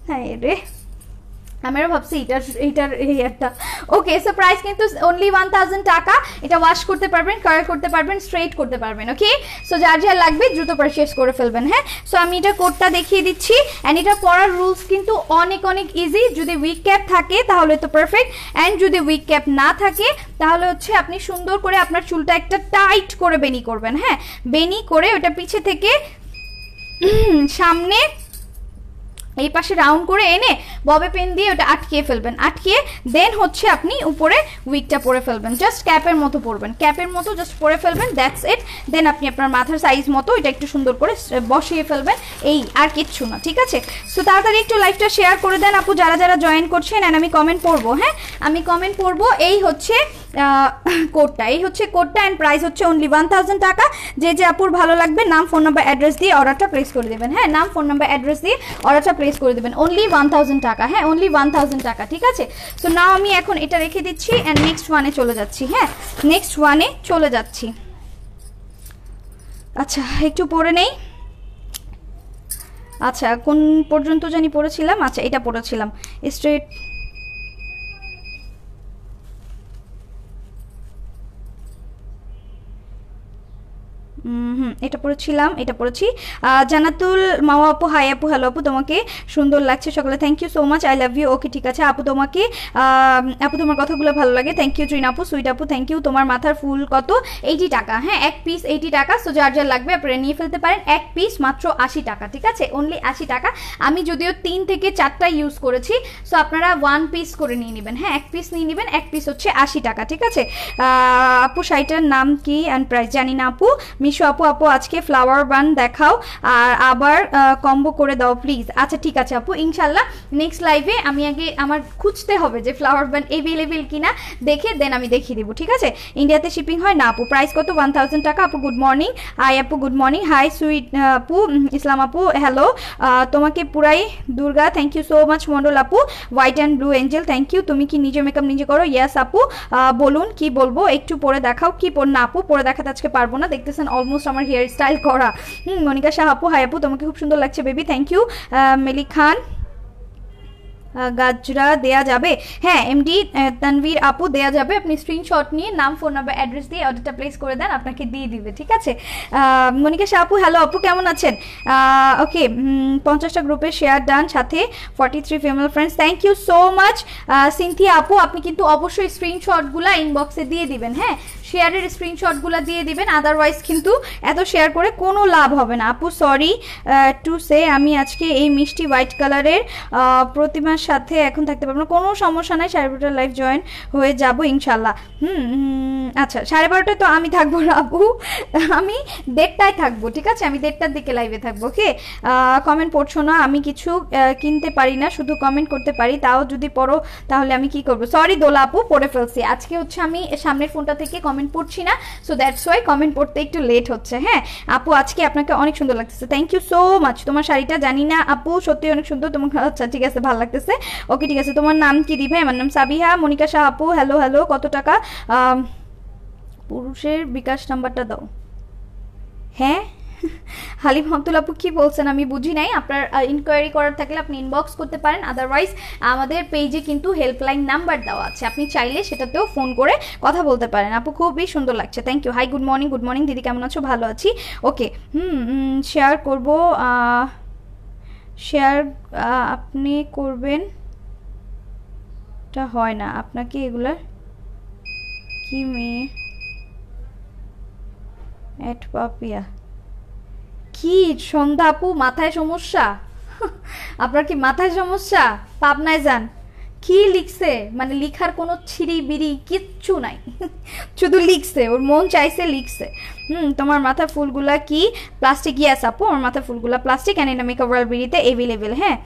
Speaker 1: হ্যাঁ রে আমরা ভাবছি এটার এটার একটা ওকে সো প্রাইস কিন্তু অনলি ওয়ান থাউজেন্ড টাকা এটা ওয়াশ করতে পারবেন কালার করতে পারবেন স্ট্রেট করতে পারবেন ওকে সো যার যার লাগবে দ্রুত পারচেস করে ফেলবেন হ্যাঁ সো আমি এটা কোডটা দেখিয়ে দিচ্ছি অ্যান্ড এটা পরার রুলস কিন্তু অনেক অনেক ইজি যদি উইক ক্যাপ থাকে তাহলে তো পারফেক্ট অ্যান্ড যদি উইক ক্যাপ না থাকে তাহলে হচ্ছে আপনি সুন্দর করে আপনার চুলটা একটা টাইট করে বেনি করবেন হ্যাঁ বেনি করে ওটা পিছে থেকে সামনে এই পাশে রাউন্ড করে এনে ববে পেন দিয়ে ওটা আটকিয়ে ফেলবেন আটকিয়ে দেন হচ্ছে আপনি উপরে উইকটা পরে ফেলবেন জাস্ট ক্যাপের মতো পরবেন ক্যাপের মতো জাস্ট পরে ফেলবেন দ্যাটস ইট দেন আপনি আপনার মাথার সাইজ মতো এটা একটু সুন্দর করে বসিয়ে ফেলবেন এই আর কিচ্ছু না ঠিক আছে সো তাড়াতাড়ি একটু লাইফটা শেয়ার করে দেন আপু যারা যারা জয়েন করছেন অ্যান্ড আমি কমেন্ট পড়বো হ্যাঁ আমি কমেন্ট পড়বো এই হচ্ছে কোডটা এই হচ্ছে কোডটা অ্যান্ড প্রাইস হচ্ছে অনলি ওয়ান থাউজেন্ড টাকা যে যে আপুর ভালো লাগবে নাম ফোন নাম্বার অ্যাড্রেস দিয়ে অর্ডারটা প্লেস করে দেবেন হ্যাঁ নাম ফোন নাম্বার অ্যাড্রেস দিয়ে অর্ডারটা প্লেস করে দেবেন অনলি ওয়ান থাউজেন্ড টাকা হ্যাঁ অনলি ওয়ান থাউজেন্ড টাকা ঠিক আছে সো না আমি এখন এটা রেখে দিচ্ছি অ্যান্ড নেক্সট ওয়ানে চলে যাচ্ছি হ্যাঁ নেক্সট ওয়ানে চলে যাচ্ছি আচ্ছা একটু পরে নেই আচ্ছা কোন পর্যন্ত জানি পড়েছিলাম আচ্ছা এটা পড়েছিলাম স্ট্রেট হুম এটা পড়েছিলাম এটা পড়েছি জানাতুল মাও আপু হাই আপু হ্যালো আপু তোমাকে সুন্দর লাগছে সকালে thank you so much I love you okay ঠিক আছে আপু তোমাকে আপু তোমার কথাগুলো ভালো লাগে থ্যাংক ইউ ট্রিন আপু সুইট আপু থ্যাংক ইউ তোমার মাথার ফুল কত এইটি টাকা হ্যাঁ এক পিস এইটি টাকা সো যার যার লাগবে আপনারা নিয়ে ফেলতে পারেন এক পিস মাত্র আশি টাকা ঠিক আছে অনলি আশি টাকা আমি যদিও তিন থেকে চারটা ইউজ করেছি সো আপনারা ওয়ান পিস করে নিয়ে নেবেন হ্যাঁ এক পিস নিয়ে নেবেন এক পিস হচ্ছে আশি টাকা ঠিক আছে আপু শাড়িটার নাম কি অ্যান্ড প্রাইস জানি না আপু নিশু আপু আপু আজকে ফ্লাওয়ার বান দেখাও আর আবার কম্বো করে দাও প্লিজ আচ্ছা ঠিক আছে আপু ইনশাল্লাহ নেক্সট লাইভে আমি আগে আমার খুঁজতে হবে যে ফ্লাওয়ার বান এভেলেবেল কিনা দেখে দেন আমি দেখিয়ে দেবো ঠিক আছে ইন্ডিয়াতে শিপিং হয় না আপু প্রাইস কত ওয়ান থাউজেন্ড টাকা আপু গুড মর্নিং হাই আপু গুড মর্নিং হাই সুইট আপু ইসলাম আপু হ্যালো তোমাকে পুরাই Durga thank you so much Mondal আপু white and blue angel thank you তুমি কি নিজে মেকআপ নিজে করো ইয়াস আপু বলুন কি বলবো একটু পরে দেখাও কি না আপু পরে দেখাতে আজকে পারবো না দেখতেছেন অলমোস্ট আমার হেয়ার স্টাইল করা হুম মনিকা শাহ আপু হাই আপু তোমাকে খুব সুন্দর লাগছে বেবি থ্যাংক ইউ মেলি খান গাজরা দেয়া যাবে হ্যাঁ এমডি তানভীর আপু দেয়া যাবে আপনি স্ক্রিনশট নিয়ে নাম ফোন নাম্বার অ্যাড্রেস দিয়ে অর্ডারটা প্লেস করে দেন আপনাকে দিয়ে দিবে ঠিক আছে মনিকা শাহ আপু হ্যালো আপু কেমন আছেন ওকে পঞ্চাশটা গ্রুপে শেয়ার ডান সাথে forty three female friends thank you so much Cynthia আপু আপনি কিন্তু অবশ্যই স্ক্রিনশটগুলো ইনবক্সে দিয়ে দিবেন হ্যাঁ শেয়ারের স্ক্রিনশটগুলো দিয়ে দিবেন আদারওয়াইজ কিন্তু এত শেয়ার করে কোনো লাভ হবে না আপু সরি টু সে আমি আজকে এই মিষ্টি হোয়াইট কালারের প্রতিমা আপনার সাথে এখন থাকতে পারবো না কোনো সমস্যা নাই সাড়ে বারোটা লাইভ জয়েন হয়ে যাব ইনশাল্লাহ হুম আচ্ছা সাড়ে বারোটায় তো আমি থাকবো না আমি দেড়টায় থাকবো ঠিক আছে আমি দেড়টার দিকে লাইভে থাকবো ওকে কমেন্ট পড়ছো না আমি কিছু কিনতে পারি না শুধু কমেন্ট করতে পারি তাও যদি পড়ো তাহলে আমি কি করবো সরি দোলা আপু পড়ে ফেলছি আজকে হচ্ছে আমি সামনের ফোনটা থেকে কমেন্ট পড়ছি না সো দ্যাটস ওয়াই কমেন্ট পড়তে একটু লেট হচ্ছে হ্যাঁ আপু আজকে আপনাকে অনেক সুন্দর লাগতেছে থ্যাংক ইউ সো মাচ তোমার শাড়িটা জানি না আপু সত্যি অনেক সুন্দর তোমার আচ্ছা ঠিক আছে ভালো লাগতেছে আছে ওকে ঠিক আছে তোমার নাম কি দিবে আমার নাম সাবিহা মনিকা আপু হ্যালো হ্যালো কত টাকা পুরুষের বিকাশ নাম্বারটা দাও হ্যাঁ হালিম আব্দুল আপু কি বলছেন আমি বুঝি নাই আপনার ইনকোয়ারি করার থাকলে আপনি ইনবক্স করতে পারেন আদারওয়াইজ আমাদের পেজে কিন্তু হেল্পলাইন নাম্বার দেওয়া আছে আপনি চাইলে সেটাতেও ফোন করে কথা বলতে পারেন আপু খুবই সুন্দর লাগছে thank you hi good morning good morning দিদি কেমন আছো ভালো আছি ওকে হুম শেয়ার করবো শেয়ার আপনি করবেন এটা হয় না আপনাকে এগুলার কি মেয়ে পাপিয়া কি সন্ধ্যা আপু মাথায় সমস্যা আপনার কি মাথায় সমস্যা পাবনায় যান কি লিখছে মানে লিখার কোনো ছিড়ি বিড়ি কিচ্ছু নাই শুধু লিখছে ওর মন চাইছে লিখছে হুম তোমার মাথা ফুলগুলা কি প্লাস্টিক ইয়াস আপু আমার মাথা ফুলগুলা প্লাস্টিক অ্যান্ড ইনামিক ওভারঅল বিডিতে অ্যাভেলেবেল হ্যাঁ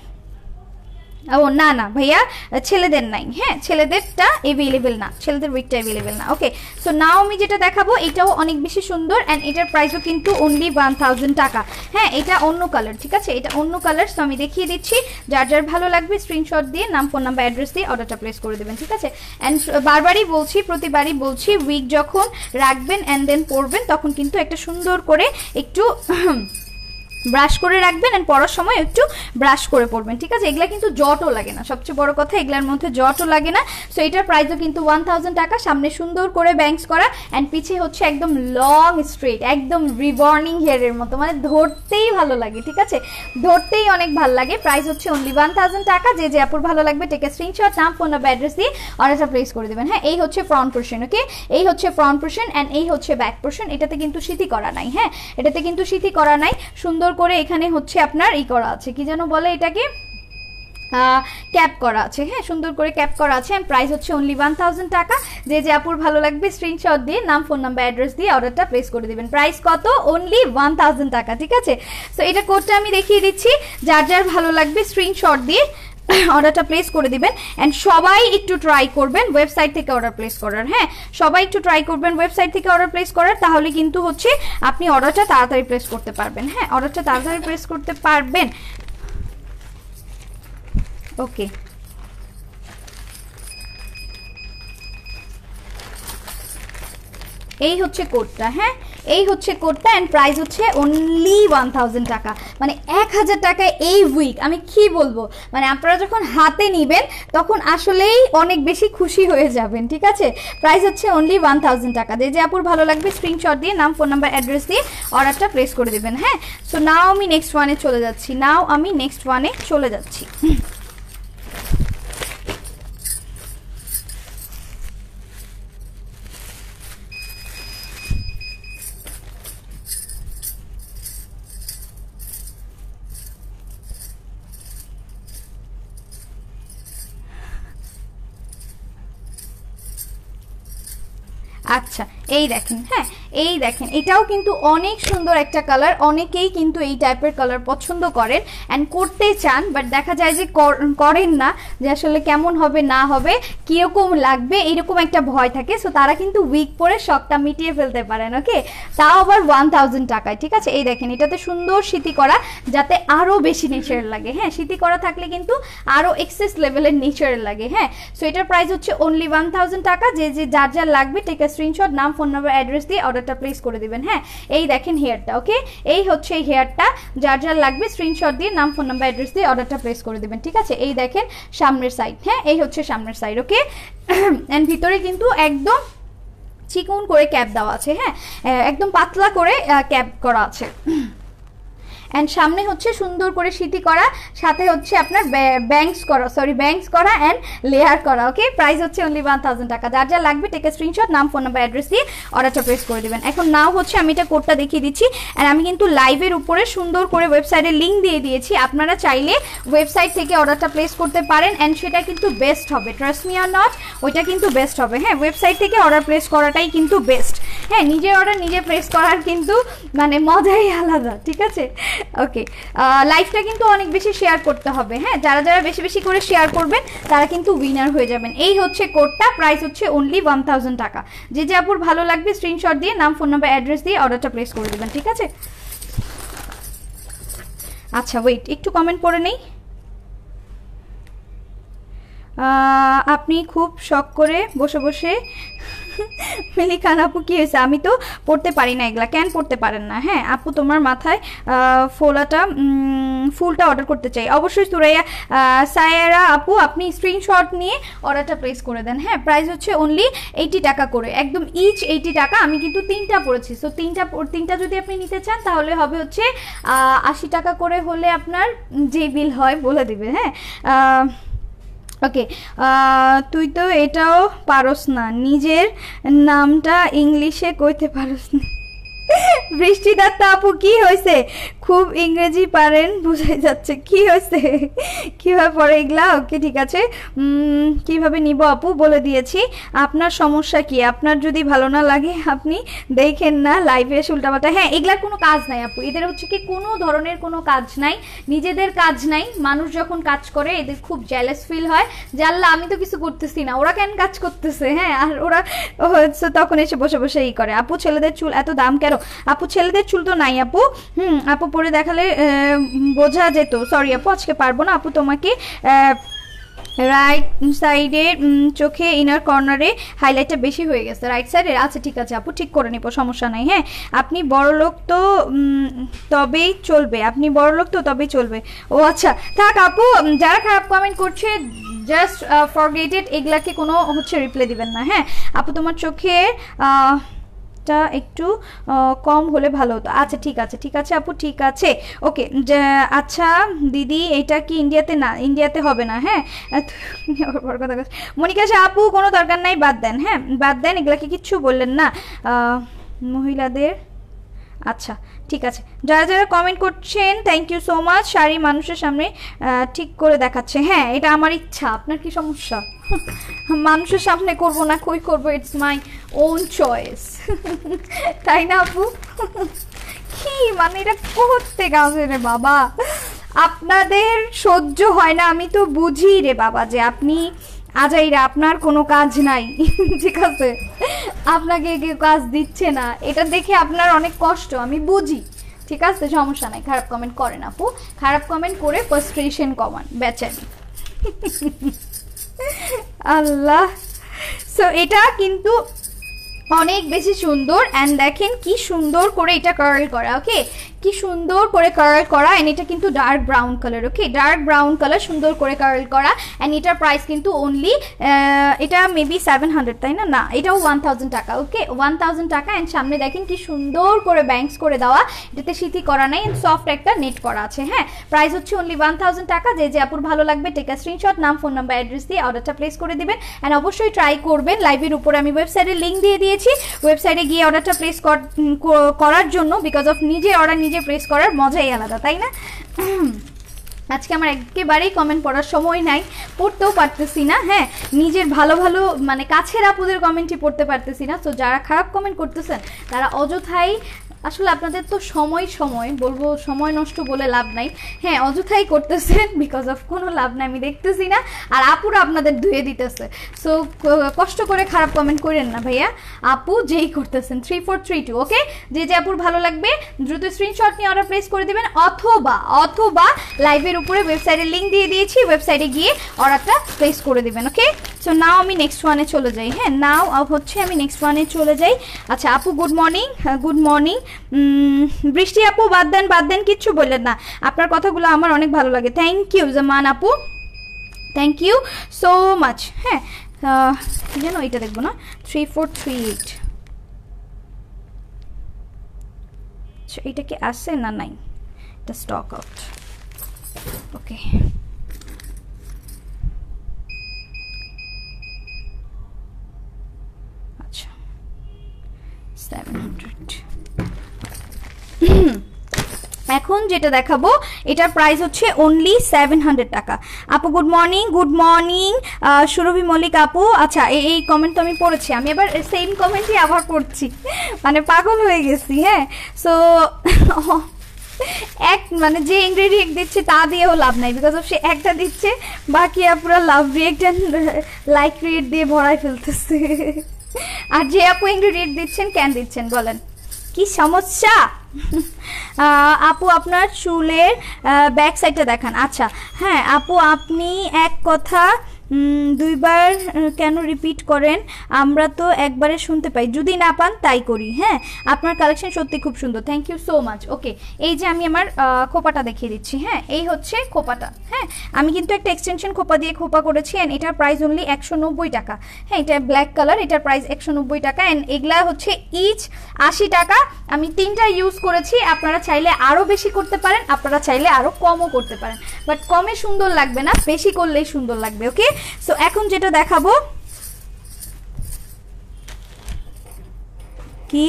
Speaker 1: ও না না ভাইয়া ছেলেদের নাই হ্যাঁ ছেলেদেরটা এভেলেবেল না ছেলেদের উইকটা এভেলেবেল না ওকে সো নাও আমি যেটা দেখাবো এটাও অনেক বেশি সুন্দর অ্যান্ড এটার প্রাইসও কিন্তু অনলি ওয়ান থাউজেন্ড টাকা হ্যাঁ এটা অন্য কালার ঠিক আছে এটা অন্য কালার সো আমি দেখিয়ে দিচ্ছি যার যার ভালো লাগবে স্ক্রিনশট দিয়ে নাম ফোন নাম্বার অ্যাড্রেস দিয়ে অর্ডারটা প্লেস করে দেবেন ঠিক আছে অ্যান্ড বারবারই বলছি প্রতিবারই বলছি উইক যখন রাখবেন অ্যান্ড দেন পরবেন তখন কিন্তু একটা সুন্দর করে একটু ব্রাশ করে রাখবেন অ্যান্ড পড়ার সময় একটু ব্রাশ করে পড়বেন ঠিক আছে এগুলা কিন্তু জটও লাগে না সবচেয়ে বড় কথা এগুলার মধ্যে জটও লাগে না সো এটার প্রাইসও কিন্তু ওয়ান টাকা সামনে সুন্দর করে ব্যাংকস করা অ্যান্ড পিছিয়ে হচ্ছে একদম লং স্ট্রেট একদম রিবর্নিং হেয়ারের মতো মানে ধরতেই ভালো লাগে ঠিক আছে ধরতেই অনেক ভালো লাগে প্রাইস হচ্ছে অনলি ওয়ান থাউজেন্ড টাকা যে যে অ্যাপুর ভালো লাগবে টেকে স্ক্রিনশট নাম ফোন নাম্বার অ্যাড্রেস দিয়ে অর্ডারটা প্লেস করে দেবেন হ্যাঁ এই হচ্ছে ফ্রন্ট পোর্শন ওকে এই হচ্ছে ফ্রন্ট পোর্শন অ্যান্ড এই হচ্ছে ব্যাক পোর্শন এটাতে কিন্তু সিটি করা নাই হ্যাঁ এটাতে কিন্তু সিটি করা নাই সুন্দর করে এখানে হচ্ছে আপনার ই করা আছে কি যেন বলে এটাকে ক্যাপ করা আছে হ্যাঁ সুন্দর করে ক্যাপ করা আছে অ্যান্ড প্রাইস হচ্ছে অনলি ওয়ান থাউজেন্ড টাকা যে যে আপুর ভালো লাগবে স্ক্রিনশট দিয়ে নাম ফোন নাম্বার অ্যাড্রেস দিয়ে অর্ডারটা প্লেস করে দেবেন প্রাইস কত অনলি ওয়ান থাউজেন্ড টাকা ঠিক আছে তো এটা কোডটা আমি দেখিয়ে দিচ্ছি যার যার ভালো লাগবে স্ক্রিনশট দিয়ে অর্ডারটা প্লেস করে দিবেন অ্যান্ড সবাই একটু ট্রাই করবেন ওয়েবসাইট থেকে অর্ডার প্লেস করার হ্যাঁ সবাই একটু ট্রাই করবেন ওয়েবসাইট থেকে অর্ডার প্লেস করার তাহলে কিন্তু হচ্ছে আপনি অর্ডারটা তাড়াতাড়ি প্লেস করতে পারবেন হ্যাঁ অর্ডারটা তাড়াতাড়ি প্লেস করতে পারবেন ওকে এই হচ্ছে কোডটা হ্যাঁ এই হচ্ছে কোডটা অ্যান্ড প্রাইস হচ্ছে অনলি ওয়ান থাউজেন্ড টাকা মানে এক হাজার টাকায় এই উইক আমি কি বলবো মানে আপনারা যখন হাতে নেবেন তখন আসলেই অনেক বেশি খুশি হয়ে যাবেন ঠিক আছে প্রাইস হচ্ছে অনলি ওয়ান থাউজেন্ড টাকা দিয়ে যে আপুর ভালো লাগবে স্ক্রিনশট দিয়ে নাম ফোন নাম্বার অ্যাড্রেস দিয়ে অর্ডারটা প্লেস করে দেবেন হ্যাঁ সো নাও আমি নেক্সট ওয়ানে চলে যাচ্ছি নাও আমি নেক্সট ওয়ানে চলে যাচ্ছি আচ্ছা এই দেখেন হ্যাঁ এই দেখেন এটাও কিন্তু অনেক সুন্দর একটা কালার অনেকেই কিন্তু এই টাইপের কালার পছন্দ করেন অ্যান্ড করতে চান বাট দেখা যায় যে করেন না যে আসলে কেমন হবে না হবে কীরকম লাগবে এরকম একটা ভয় থাকে সো তারা কিন্তু উইক পরে শখটা মিটিয়ে ফেলতে পারেন ওকে তাও আবার ওয়ান থাউজেন্ড টাকায় ঠিক আছে এই দেখেন এটাতে সুন্দর সিটি করা যাতে আরও বেশি নেচারের লাগে হ্যাঁ সিটি করা থাকলে কিন্তু আরও এক্সেস লেভেলের নেচারের লাগে হ্যাঁ সো এটার প্রাইস হচ্ছে অনলি ওয়ান টাকা যে যে যার যার লাগবে টেকা স্ক্রিনশট নাম ফোন নাম্বার অ্যাড্রেস দিয়ে অর্ডারটা প্লেস করে দেবেন হ্যাঁ এই দেখেন হেয়ারটা ওকে এই হচ্ছে এই হেয়ারটা যার যার লাগবে স্ক্রিনশট দিয়ে নাম ফোন নাম্বার অ্যাড্রেস দিয়ে অর্ডারটা প্লেস করে দেবেন ঠিক আছে এই দেখেন সামনের সাইড হ্যাঁ এই হচ্ছে সামনের সাইড ওকে অ্যান্ড ভিতরে কিন্তু একদম চিকুন করে ক্যাপ দেওয়া আছে হ্যাঁ একদম পাতলা করে ক্যাপ করা আছে অ্যান্ড সামনে হচ্ছে সুন্দর করে সিটি করা সাথে হচ্ছে আপনার ব্যাংকস করা সরি ব্যাংকস করা অ্যান্ড লেয়ার করা ওকে প্রাইস হচ্ছে অনলি ওয়ান থাউজেন্ড টাকা যার যা লাগবে টেকে স্ক্রিনশট নাম ফোন নাম্বার অ্যাড্রেস দিয়ে অর্ডারটা প্রেস করে দেবেন এখন নাও হচ্ছে আমি এটা কোডটা দেখিয়ে দিচ্ছি অ্যান্ড আমি কিন্তু লাইভের উপরে সুন্দর করে ওয়েবসাইটের লিঙ্ক দিয়ে দিয়েছি আপনারা চাইলে ওয়েবসাইট থেকে অর্ডারটা প্লেস করতে পারেন অ্যান্ড সেটা কিন্তু বেস্ট হবে ট্রাস্ট মি আর নট ওইটা কিন্তু বেস্ট হবে হ্যাঁ ওয়েবসাইট থেকে অর্ডার প্লেস করাটাই কিন্তু বেস্ট হ্যাঁ নিজে অর্ডার নিজে প্রেস করার কিন্তু মানে মজাই আলাদা ঠিক আছে ওকে লাইফটা কিন্তু অনেক বেশি শেয়ার করতে হবে হ্যাঁ যারা যারা বেশি বেশি করে শেয়ার করবেন তারা কিন্তু উইনার হয়ে যাবেন এই হচ্ছে কোডটা প্রাইস হচ্ছে অনলি ওয়ান থাউজেন্ড টাকা যে যে আপুর ভালো লাগবে স্ক্রিনশট দিয়ে নাম ফোন নাম্বার অ্যাড্রেস দিয়ে অর্ডারটা প্লেস করে দেবেন ঠিক আছে আচ্ছা ওয়েট একটু কমেন্ট করে নেই আপনি খুব শখ করে বসে বসে মিলি খান আপু কী হয়েছে আমি তো পড়তে পারি না এগুলা কেন পড়তে পারেন না হ্যাঁ আপু তোমার মাথায় ফোলাটা ফুলটা অর্ডার করতে চাই অবশ্যই সুরাইয়া সায়ারা আপু আপনি স্ক্রিনশট নিয়ে অর্ডারটা প্লেস করে দেন হ্যাঁ প্রাইস হচ্ছে অনলি এইটি টাকা করে একদম ইচ এইটি টাকা আমি কিন্তু তিনটা পড়েছি সো তিনটা তিনটা যদি আপনি নিতে চান তাহলে হবে হচ্ছে আশি টাকা করে হলে আপনার যে বিল হয় বলে দিবে হ্যাঁ ওকে তুই তো এটাও পারস না নিজের নামটা ইংলিশে কইতে পারস না বৃষ্টি দত্তা আপু কি হয়েছে খুব ইংরেজি পারেন বুঝাই যাচ্ছে কি হয়েছে কীভাবে পরে এগুলা ওকে ঠিক আছে কিভাবে নিব আপু বলে দিয়েছি আপনার সমস্যা কি আপনার যদি ভালো না লাগে আপনি দেখেন না লাইফে এসে হ্যাঁ এগুলার কোনো কাজ নাই আপু এদের হচ্ছে কি কোনো ধরনের কোনো কাজ নাই নিজেদের কাজ নাই মানুষ যখন কাজ করে এদের খুব জ্যালেস ফিল হয় জানলা আমি তো কিছু করতেছি না ওরা কেন কাজ করতেছে হ্যাঁ আর ওরা হচ্ছে তখন এসে বসে বসে ই করে আপু ছেলেদের চুল এত দাম কেন গেল আপু ছেলেদের চুল তো নাই আপু হুম আপু পরে দেখালে বোঝা যেত সরি আপু আজকে পারবো না আপু তোমাকে রাইট সাইডের চোখে ইনার কর্নারে হাইলাইটটা বেশি হয়ে গেছে রাইট সাইডে আচ্ছা ঠিক আছে আপু ঠিক করে নিব সমস্যা নাই হ্যাঁ আপনি বড় লোক তো তবেই চলবে আপনি বড় লোক তো তবেই চলবে ও আচ্ছা থাক আপু যারা খারাপ কমেন্ট করছে জাস্ট ফরগেটেড এগুলাকে কোনো হচ্ছে রিপ্লাই দিবেন না হ্যাঁ আপু তোমার চোখে টা একটু কম হলে ভালো হতো আচ্ছা ঠিক আছে ঠিক আছে আপু ঠিক আছে ওকে আচ্ছা দিদি এটা কি ইন্ডিয়াতে না ইন্ডিয়াতে হবে না হ্যাঁ মনিকা শাহ আপু কোনো দরকার নাই বাদ দেন হ্যাঁ বাদ দেন এগুলাকে কিচ্ছু বললেন না মহিলাদের আচ্ছা ঠিক আছে যারা যারা কমেন্ট করছেন thank you so much sari মানুষের সামনে ঠিক করে দেখাচ্ছে হ্যাঁ এটা আমার ইচ্ছা আপনার কি সমস্যা মানুষের সামনে করব না কই করব ইটস মাই ওন চয়েস তাই না আপু কি মানে এটা করতে গেছে রে বাবা আপনাদের সহ্য হয় না আমি তো বুঝি রে বাবা যে আপনি আজাইরা আপনার কোনো কাজ নাই ঠিক আছে আপনাকে কেউ কাজ দিচ্ছে না এটা দেখে আপনার অনেক কষ্ট আমি বুঝি ঠিক আছে সমস্যা নাই খারাপ কমেন্ট করেন আপু খারাপ কমেন্ট করে ফার্স্ট্রেশন কমান বেচারি আল্লাহ সো এটা কিন্তু অনেক বেশি সুন্দর অ্যান্ড দেখেন কি সুন্দর করে এটা কার্ল করা ওকে কি সুন্দর করে কার্ল করা অ্যান্ড এটা কিন্তু dark brown colour okay dark brown colour সুন্দর করে কার্ল করা অ্যান্ড এটার প্রাইস কিন্তু অনলি এটা মেবি সেভেন হান্ড্রেড তাই না না এটাও ওয়ান থাউজেন্ড টাকা ওকে ওয়ান থাউজেন্ড টাকা অ্যান্ড সামনে দেখেন কি সুন্দর করে ব্যাংকস করে দেওয়া এটাতে সিথি করা নাই অ্যান্ড সফট একটা নেট করা আছে হ্যাঁ প্রাইস হচ্ছে অনলি ওয়ান থাউজেন্ড টাকা যে যে আপুর ভালো লাগবে টেকা স্ক্রিনশট নাম ফোন নাম্বার অ্যাড্রেস দিয়ে অর্ডারটা প্লেস করে দেবেন অ্যান্ড অবশ্যই ট্রাই করবেন লাইভের উপরে আমি ওয়েবসাইটের লিঙ্ক দিয়ে দিয়েছি ওয়েবসাইটে গিয়ে অর্ডারটা প্লেস করার জন্য বিকজ অফ নিজে অর্ডার নিজে নিজে প্রেস করার মজাই আলাদা তাই না আজকে আমার একেবারেই কমেন্ট পড়ার সময় নাই পড়তেও পারতেছি না হ্যাঁ নিজের ভালো ভালো মানে কাছের আপুদের কমেন্টই পড়তে পারতেছি না তো যারা খারাপ কমেন্ট করতেছেন তারা অযথাই আসলে আপনাদের তো সময় সময় বলবো সময় নষ্ট বলে লাভ নাই হ্যাঁ অযথাই করতেছেন বিকজ অফ কোনো লাভ নাই আমি দেখতেছি না আর আপুরা আপনাদের ধুয়ে দিতেছে সো কষ্ট করে খারাপ কমেন্ট করেন না ভাইয়া আপু যেই করতেছেন three four three two okay যে যে আপুর ভালো লাগবে দ্রুত স্ক্রিনশট নিয়ে অর্ডার প্লেস করে দেবেন অথবা অথবা লাইভের উপরে ওয়েবসাইটের লিঙ্ক দিয়ে দিয়েছি ওয়েবসাইটে গিয়ে অর্ডারটা প্লেস করে দেবেন ওকে সো নাও আমি নেক্সট ওয়ানে চলে যাই হ্যাঁ নাও হচ্ছে আমি নেক্সট ওয়ানে চলে যাই আচ্ছা আপু গুড মর্নিং গুড মর্নিং বৃষ্টি আপু বাদ দেন বাদ দেন কিচ্ছু বললেন না আপনার কথাগুলো আমার অনেক ভালো লাগে থ্যাংক ইউ জামান আপু থ্যাংক ইউ সো মাচ হ্যাঁ যেন ওইটা দেখবো না থ্রি ফোর থ্রি এইট এটা কি আছে না নাই এটা স্টক আউট ওকে আচ্ছা সেভেন হান্ড্রেড এখন যেটা দেখাবো এটার প্রাইস হচ্ছে অনলি সেভেন হান্ড্রেড টাকা আপু good morning good morning Surabhi Mallick আপু আচ্ছা এই কমেন্ট তো আমি পড়েছি আমি এবার সেম কমেন্টই আবার পড়ছি মানে পাগল হয়ে গেছি হ্যাঁ সো এক মানে যে ইনগ্রেডিয়েন্ট দিচ্ছে তা দিয়েও লাভ নাই বিকজ অফ সে একটা দিচ্ছে বাকি আপুরা লাভ রিয়েক্ট লাইক রিয়েট দিয়ে ভরায় ফেলতেছে আর যে আপু ইনগ্রেডিয়েন্ট দিচ্ছেন কেন দিচ্ছেন বলেন কি সমস্যা আপু আপনার চুলের ব্যাক সাইডটা দেখান আচ্ছা হ্যাঁ আপু আপনি এক কথা দুইবার কেন রিপিট করেন আমরা তো একবারে শুনতে পাই যদি না পান তাই করি হ্যাঁ আপনার কালেকশন সত্যি খুব সুন্দর thank you so much okay এই যে আমি আমার খোপাটা দেখিয়ে দিচ্ছি হ্যাঁ এই হচ্ছে খোপাটা হ্যাঁ আমি কিন্তু একটা এক্সটেনশন খোপা দিয়ে খোপা করেছি অ্যান্ড এটার প্রাইস অনলি একশো নব্বই টাকা হ্যাঁ এটা ব্ল্যাক কালার এটার প্রাইস একশো নব্বই টাকা অ্যান্ড এগুলা হচ্ছে ইচ আশি টাকা আমি তিনটা ইউজ করেছি আপনারা চাইলে আরও বেশি করতে পারেন আপনারা চাইলে আরও কমও করতে পারেন বাট কমে সুন্দর লাগবে না বেশি করলেই সুন্দর লাগবে ওকে সো এখন যেটা দেখাবো কি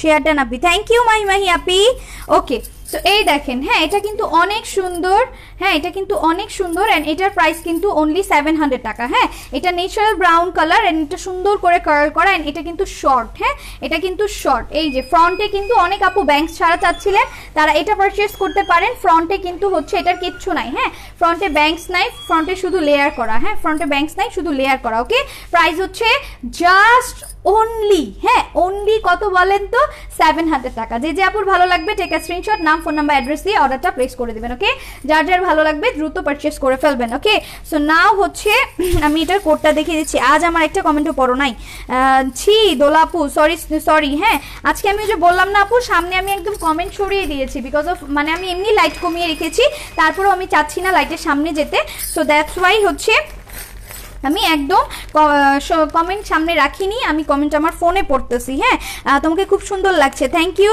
Speaker 1: শেয়ারটা আপি থ্যাংক ইউ মাহি মাহি আপি ওকে তো এই দেখেন হ্যাঁ এটা কিন্তু অনেক সুন্দর হ্যাঁ এটা কিন্তু অনেক সুন্দর অ্যান্ড এটার প্রাইস কিন্তু অনলি সেভেন হান্ড্রেড টাকা হ্যাঁ এটা নেচারাল ব্রাউন কালার অ্যান্ড এটা সুন্দর করে কালার করা অ্যান্ড এটা কিন্তু শর্ট হ্যাঁ এটা কিন্তু শর্ট এই যে ফ্রন্টে কিন্তু অনেক আপু ব্যাংক ছাড়া চাচ্ছিলেন তারা এটা পারচেস করতে পারেন ফ্রন্টে কিন্তু হচ্ছে এটার কিচ্ছু নাই হ্যাঁ ফ্রন্টে ব্যাংকস নাই ফ্রন্টে শুধু লেয়ার করা হ্যাঁ ফ্রন্টে ব্যাংকস নাই শুধু লেয়ার করা ওকে প্রাইস হচ্ছে জাস্ট অনলি হ্যাঁ অনলি কত বলেন তো সেভেন হান্ড্রেড টাকা যে যে আপুর ভালো লাগবে টেকা স্ক্রিনশট নাম ফোন নাম্বার অ্যাড্রেস দিয়ে অর্ডারটা প্লেস করে দেবেন ওকে যার যার ভালো লাগবে দ্রুত পারচেস করে ফেলবেন ওকে সো নাও হচ্ছে আমি এটার কোডটা দেখিয়ে দিচ্ছি আজ আমার একটা কমেন্টও পড়ো নাই ছি দোলাপু সরি সরি হ্যাঁ আজকে আমি যে বললাম না আপু সামনে আমি একদম কমেন্ট সরিয়ে দিয়েছি বিকজ অফ মানে আমি এমনি লাইট কমিয়ে রেখেছি তারপরেও আমি চাচ্ছি না লাইটের সামনে যেতে সো দ্যাটস ওয়াই হচ্ছে আমি একদম কমেন্ট সামনে রাখিনি আমি কমেন্ট আমার ফোনে পড়তেছি হ্যাঁ তোমাকে খুব সুন্দর লাগছে থ্যাংক ইউ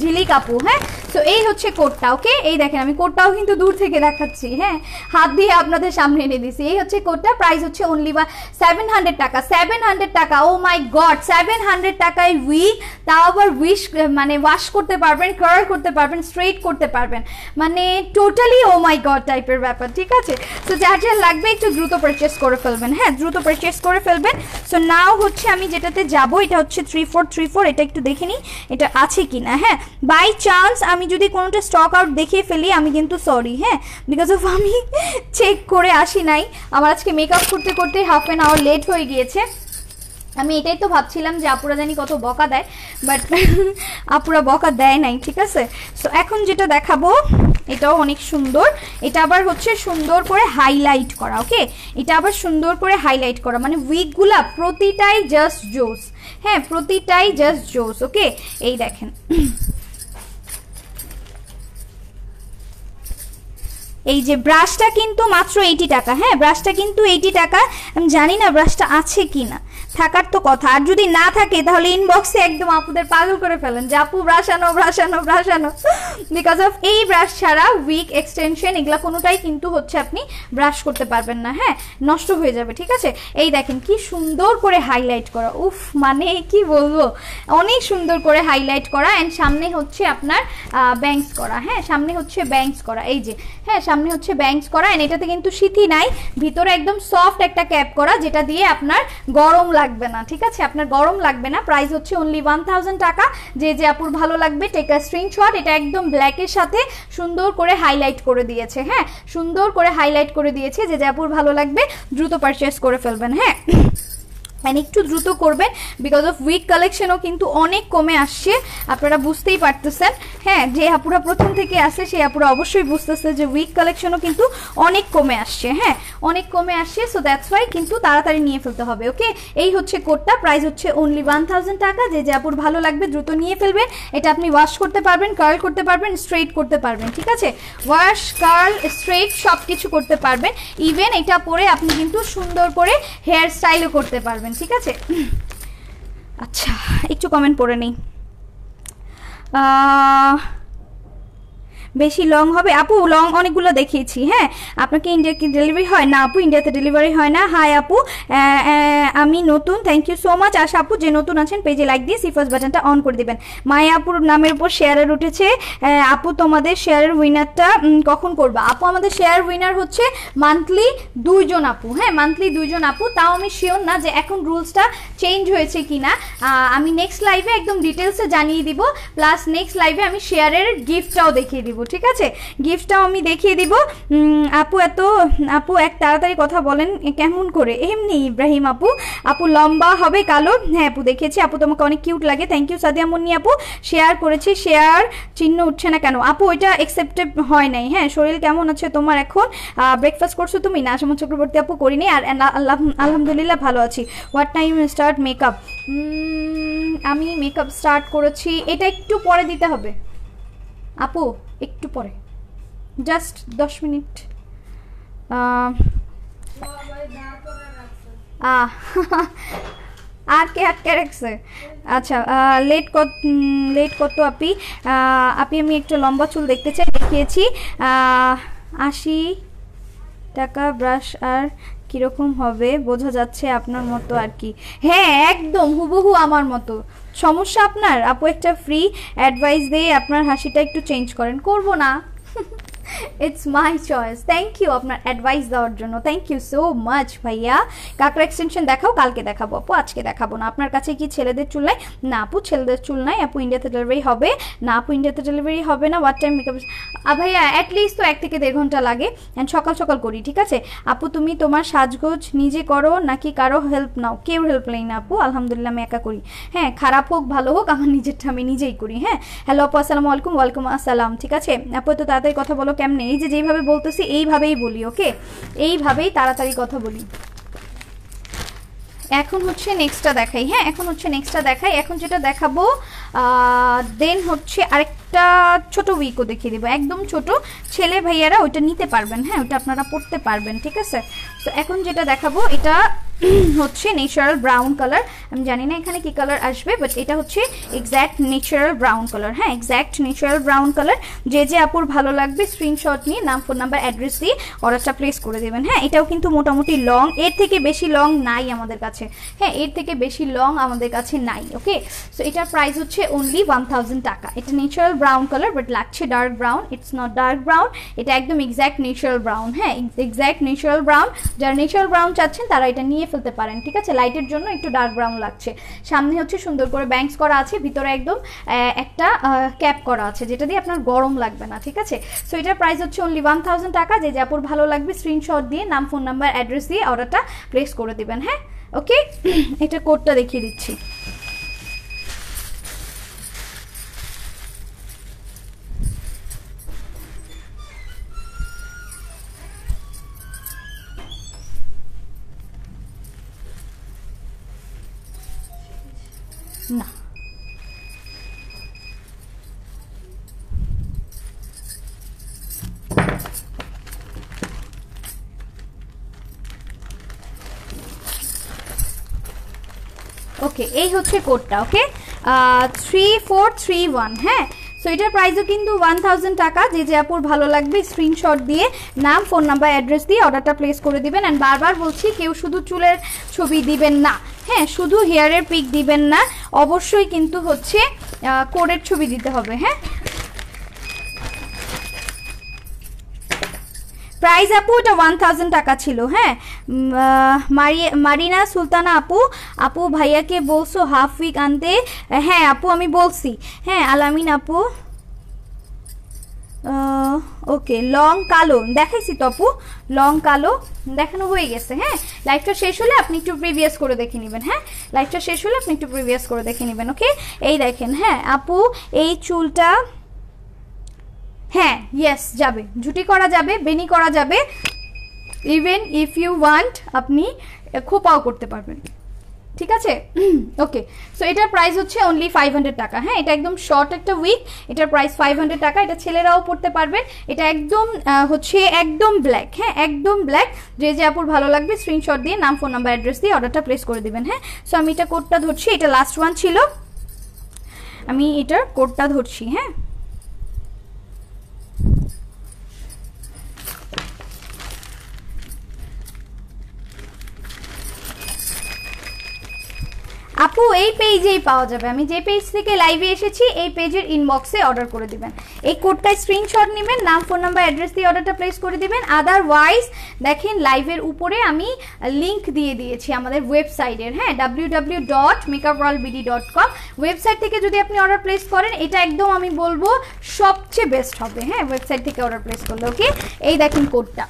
Speaker 1: ঝিলিক কাপু হ্যাঁ সো এই হচ্ছে কোডটা ওকে এই দেখেন আমি কোডটাও কিন্তু দূর থেকে দেখাচ্ছি হ্যাঁ হাত দিয়ে আপনাদের সামনে এনে দিছি এই হচ্ছে কোডটা প্রাইস হচ্ছে অনলি বা সেভেন হান্ড্রেড টাকা সেভেন হান্ড্রেড টাকা ও মাই গড সেভেন হান্ড্রেড টাকায় উইক তাও আবার উইশ মানে ওয়াশ করতে পারবেন কার করতে পারবেন স্ট্রেট করতে পারবেন মানে টোটালি ও মাই গড টাইপের ব্যাপার ঠিক আছে তো যার যা লাগবে একটু দ্রুত পারচেস করে ফেলবেন হ্যাঁ দ্রুত পারচেস করে ফেলবেন সো নাও হচ্ছে আমি যেটাতে যাব এটা হচ্ছে থ্রি ফোর থ্রি ফোর এটা একটু দেখে নিই এটা আছে কি না হ্যাঁ বাই চান্স আমি যদি কোনোটা স্টক আউট দেখে ফেলি আমি কিন্তু সরি হ্যাঁ বিকজ অফ আমি চেক করে আসি নাই আমার আজকে মেকআপ করতে করতে হাফ অ্যান আওয়ার লেট হয়ে গিয়েছে আমি এটাই তো ভাবছিলাম যে আপুরা জানি কত বকা দেয় বাট আপুরা বকা দেয় নাই ঠিক আছে সো এখন যেটা দেখাবো এটাও অনেক সুন্দর এটা আবার হচ্ছে সুন্দর করে হাইলাইট করা ওকে এটা আবার সুন্দর করে হাইলাইট করা মানে উইকগুলা প্রতিটাই জাস্ট জোস হ্যাঁ প্রতিটাই জাস্ট জোস ওকে এই দেখেন এই যে ব্রাশটা কিন্তু মাত্র এইটি টাকা হ্যাঁ ব্রাশটা কিন্তু এইটি টাকা আমি জানি না ব্রাশটা আছে কি না থাকার তো কথা আর যদি না থাকে তাহলে ইনবক্সে একদম আপুদের পাগল করে ফেলেন যে আপু ব্রাশানো ব্রাশানো ব্রাশানো বিকজ অফ এই ব্রাশ ছাড়া উইক এক্সটেনশন এগুলো কোনোটাই কিন্তু হচ্ছে আপনি ব্রাশ করতে পারবেন না হ্যাঁ নষ্ট হয়ে যাবে ঠিক আছে এই দেখেন কি সুন্দর করে হাইলাইট করা উফ মানে কি বলবো অনেক সুন্দর করে হাইলাইট করা অ্যান্ড সামনে হচ্ছে আপনার ব্যাংকস করা হ্যাঁ সামনে হচ্ছে ব্যাংকস করা এই যে হ্যাঁ সামনে হচ্ছে ব্যাংকস করা এন্ড এটাতে কিন্তু সিথি নাই ভিতরে একদম সফট একটা ক্যাপ করা যেটা দিয়ে আপনার গরম লাগবে না ঠিক আছে আপনার গরম লাগবে না প্রাইস হচ্ছে অনলি ওয়ান টাকা যে যে আপুর ভালো লাগবে টেকা স্ক্রিনশট এটা একদম ব্ল্যাকের সাথে সুন্দর করে হাইলাইট করে দিয়েছে হ্যাঁ সুন্দর করে হাইলাইট করে দিয়েছে যে যে আপুর ভালো লাগবে দ্রুত পারচেস করে ফেলবেন হ্যাঁ অ্যান্ড একটু দ্রুত করবেন বিকজ অফ উইক কালেকশনও কিন্তু অনেক কমে আসছে আপনারা বুঝতেই পারতেছেন হ্যাঁ যে আপুরা প্রথম থেকে আসে সেই আপুরা অবশ্যই বুঝতেছে যে উইক কালেকশনও কিন্তু অনেক কমে আসছে হ্যাঁ অনেক কমে আসছে সো দ্যাটস ওয়াই কিন্তু তাড়াতাড়ি নিয়ে ফেলতে হবে ওকে এই হচ্ছে কোডটা প্রাইস হচ্ছে অনলি ওয়ান থাউজেন্ড টাকা যে যে আপুর ভালো লাগবে দ্রুত নিয়ে ফেলবেন এটা আপনি ওয়াশ করতে পারবেন কার্ল করতে পারবেন স্ট্রেট করতে পারবেন ঠিক আছে ওয়াশ কার্ল স্ট্রেট সব কিছু করতে পারবেন ইভেন এটা পরে আপনি কিন্তু সুন্দর করে হেয়ার স্টাইলও করতে পারবেন জানাবেন ঠিক আছে আচ্ছা একটু কমেন্ট পড়ে নিই বেশি লং হবে আপু লং অনেকগুলো দেখিয়েছি হ্যাঁ আপনাকে ইন্ডিয়া কি ডেলিভারি হয় না আপু ইন্ডিয়াতে ডেলিভারি হয় না হাই আপু আমি নতুন thank you so much Asha আপু যে নতুন আছেন পেজে লাইক দিয়ে সিফার্স বাটনটা অন করে দেবেন মাই আপুর নামের উপর শেয়ারের উঠেছে আপু তোমাদের শেয়ারের উইনারটা কখন করবো আপু আমাদের শেয়ার উইনার হচ্ছে মান্থলি দুইজন আপু হ্যাঁ মান্থলি দুইজন আপু তাও আমি শিওর না যে এখন রুলসটা চেঞ্জ হয়েছে কি না আমি নেক্সট লাইভে একদম ডিটেলসে জানিয়ে দিব প্লাস নেক্সট লাইভে আমি শেয়ারের গিফটটাও দেখিয়ে দিব ঠিক আছে গিফটটাও আমি দেখিয়ে দিব আপু এত আপু এক তাড়াতাড়ি কথা বলেন কেমন করে এমনি ইব্রাহিম আপু আপু লম্বা হবে কালো হ্যাঁ আপু দেখেছি আপু তোমাকে অনেক কিউট লাগে থ্যাংক ইউ সাদিয়া মুন্নি আপু শেয়ার করেছি শেয়ার চিহ্ন উঠছে না কেন আপু ওইটা অ্যাকসেপ্টেড হয় নাই হ্যাঁ শরীর কেমন আছে তোমার এখন ব্রেকফাস্ট করছো তুমি না আসামা চক্রবর্তী আপু করিনি আর আলহামদুলিল্লাহ ভালো আছি হোয়াট টাইম স্টার্ট মেকআপ আমি মেকআপ স্টার্ট করেছি এটা একটু পরে দিতে হবে আপু একটু পরে জাস্ট দশ মিনিট আর কে আটকে রাখছে আচ্ছা লেট কত লেট কত আপি আপি আমি একটু লম্বা চুল দেখতে চাই দেখিয়েছি আশি টাকা ব্রাশ আর কীরকম হবে বোঝা যাচ্ছে আপনার মতো আর কি হ্যাঁ একদম হুবহু আমার মতো সমস্যা আপনার আপু একটা ফ্রি অ্যাডভাইস দিয়ে আপনার হাসিটা একটু চেঞ্জ করেন করব না it's my choice thank you আপনার অ্যাডভাইস দেওয়ার জন্য থ্যাংক ইউ সো মাচ ভাইয়া কাকড়া এক্সটেনশন দেখাও কালকে দেখাবো আপু আজকে দেখাবো না আপনার কাছে কি ছেলেদের চুল নাই না আপু ছেলেদের চুল নাই আপু ইন্ডিয়াতে ডেলিভারি হবে না আপু ইন্ডিয়াতে ডেলিভারি হবে না হোয়াট টাইম মেকআপ ভাইয়া অ্যাটলিস্ট তো এক থেকে দেড় ঘন্টা লাগে অ্যান্ড সকাল সকাল করি ঠিক আছে আপু তুমি তোমার সাজগোজ নিজে করো নাকি কারো হেল্প নাও কেউ হেল্প নেই না আপু আলহামদুলিল্লাহ আমি একা করি হ্যাঁ খারাপ হোক ভালো হোক আমার নিজেরটা আমি নিজেই করি হ্যাঁ হ্যালো আপু আসসালামু আলাইকুম ওয়ালাইকুম আসসালাম ঠিক আছে আপু তো তাড়াতাড়ি কথা বলো কথাগুলো কেমনে এই যেভাবে বলতেছি এইভাবেই বলি ওকে এইভাবেই তাড়াতাড়ি কথা বলি এখন হচ্ছে নেক্সটটা দেখাই হ্যাঁ এখন হচ্ছে নেক্সটটা দেখাই এখন যেটা দেখাবো দেন হচ্ছে আরেকটা ছোট উইকও দেখিয়ে দেবো একদম ছোট ছেলে ভাইয়ারা ওইটা নিতে পারবেন হ্যাঁ ওইটা আপনারা পড়তে পারবেন ঠিক আছে তো এখন যেটা দেখাবো এটা হচ্ছে নেচারাল ব্রাউন কালার আমি জানি না এখানে কি কালার আসবে বাট এটা হচ্ছে এক্স্যাক্ট নেচারাল ব্রাউন কালার হ্যাঁ এক্স্যাক্ট নেচারাল ব্রাউন কালার যে যে আপুর ভালো লাগবে স্ক্রিনশট নিয়ে নাম ফোন নাম্বার অ্যাড্রেস দিয়ে অর্ডারটা প্লেস করে দেবেন হ্যাঁ এটাও কিন্তু মোটামুটি লং এর থেকে বেশি লং নাই আমাদের কাছে হ্যাঁ এর থেকে বেশি লং আমাদের কাছে নাই ওকে সো এটার প্রাইস হচ্ছে অনলি ওয়ান থাউজেন্ড টাকা এটা নেচারাল ব্রাউন কালার বাট লাগছে dark brown it's not dark brown এটা একদম এক্স্যাক্ট নেচারাল ব্রাউন হ্যাঁ এক্স্যাক্ট নেচারাল ব্রাউন যারা নেচারাল ব্রাউন চাচ্ছেন তারা এটা নিয়ে ফেলতে পারেন ঠিক আছে লাইটের জন্য একটু ডার্ক ব্রাউন লাগছে সামনে হচ্ছে সুন্দর করে ব্যাংকস করা আছে ভিতরে একদম একটা ক্যাপ করা আছে যেটা দিয়ে আপনার গরম লাগবে না ঠিক আছে সো এটার প্রাইস হচ্ছে অনলি ওয়ান থাউজেন্ড টাকা যে যাপুর ভালো লাগবে স্ক্রিনশট দিয়ে নাম ফোন নাম্বার অ্যাড্রেস দিয়ে অর্ডারটা প্লেস করে দেবেন হ্যাঁ ওকে এটা কোডটা দেখিয়ে দিচ্ছি না ওকে এই হচ্ছে কোডটা okay three four three one হ্যাঁ সো এটার প্রাইসও কিন্তু ওয়ান থাউজেন্ড টাকা যে যে আপুর ভালো লাগবে স্ক্রিনশট দিয়ে নাম ফোন নাম্বার অ্যাড্রেস দিয়ে অর্ডারটা প্লেস করে দিবেন অ্যান্ড বারবার বলছি কেউ শুধু চুলের ছবি দিবেন না হ্যাঁ শুধু হেয়ারের পিক দিবেন না অবশ্যই কিন্তু হচ্ছে কোরের ছবি দিতে হবে হ্যাঁ প্রাইস আপু ওটা ওয়ান থাউজেন্ড টাকা ছিল হ্যাঁ মারিনা সুলতানা আপু আপু ভাইয়াকে বলছো হাফ উইক আনতে হ্যাঁ আপু আমি বলছি হ্যাঁ আলামিন আপু ওকে লং কালো দেখাইছি তপু লং কালো দেখানো হয়ে গেছে হ্যাঁ লাইফটা শেষ হলে আপনি একটু প্রিভিয়াস করে দেখে নেবেন হ্যাঁ লাইফটা শেষ হলে আপনি একটু প্রিভিয়াস করে দেখে নেবেন ওকে এই দেখেন হ্যাঁ আপু এই চুলটা হ্যাঁ ইয়েস যাবে জুটি করা যাবে বেনি করা যাবে ইভেন ইফ ইউ ওয়ান্ট আপনি খোপাও করতে পারবেন ঠিক আছে ওকে সো এটার প্রাইস হচ্ছে অনলি ফাইভ হান্ড্রেড টাকা হ্যাঁ এটা একদম শর্ট একটা উইক এটার প্রাইস ফাইভ হান্ড্রেড টাকা এটা ছেলেরাও পড়তে পারবে এটা একদম হচ্ছে একদম ব্ল্যাক হ্যাঁ একদম ব্ল্যাক যে যে আপুর ভালো লাগবে স্ক্রিনশট দিয়ে নাম ফোন নাম্বার অ্যাড্রেস দিয়ে অর্ডারটা প্লেস করে দেবেন হ্যাঁ সো আমি এটা কোডটা ধরছি এটা লাস্ট ওয়ান ছিল আমি এটার কোডটা ধরছি হ্যাঁ আপু এই পেজেই পাওয়া যাবে আমি যে পেজ থেকে লাইভে এসেছি এই পেজের ইনবক্সে অর্ডার করে দিবেন এই কোডটায় স্ক্রিনশট নেবেন নাম ফোন নাম্বার অ্যাড্রেস দিয়ে অর্ডারটা প্লেস করে দিবেন আদারওয়াইজ দেখেন লাইভের উপরে আমি লিংক দিয়ে দিয়েছি আমাদের ওয়েবসাইটের হ্যাঁ W dot dot com website থেকে যদি আপনি অর্ডার প্লেস করেন এটা একদম আমি বলবো সবচেয়ে বেস্ট হবে হ্যাঁ ওয়েবসাইট থেকে অর্ডার প্লেস করলে ওকে এই দেখেন কোডটা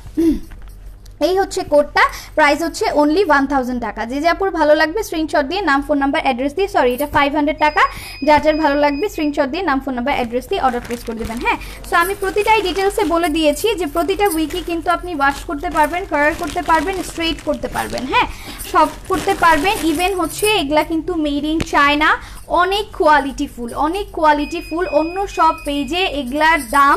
Speaker 1: এই হচ্ছে কোডটা প্রাইস হচ্ছে অনলি ওয়ান থাউজেন্ড টাকা যে যাপুর ভালো লাগবে স্ক্রিনশট দিয়ে নাম ফোন নাম্বার অ্যাড্রেস দিয়ে সরি এটা ফাইভ হান্ড্রেড টাকা যার যার ভালো লাগবে স্ক্রিনশট দিয়ে নাম ফোন নাম্বার অ্যাড্রেস দিয়ে অর্ডার প্লেস করে দেবেন হ্যাঁ সো আমি প্রতিটাই ডিটেলসে বলে দিয়েছি যে প্রতিটা উইকে কিন্তু আপনি ওয়াশ করতে পারবেন কালার করতে পারবেন স্ট্রেট করতে পারবেন হ্যাঁ সব করতে পারবেন ইভেন হচ্ছে এগুলা কিন্তু মেড ইন চায়না অনেক কোয়ালিটি ফুল অনেক কোয়ালিটি ফুল অন্য সব পেজে এগুলার দাম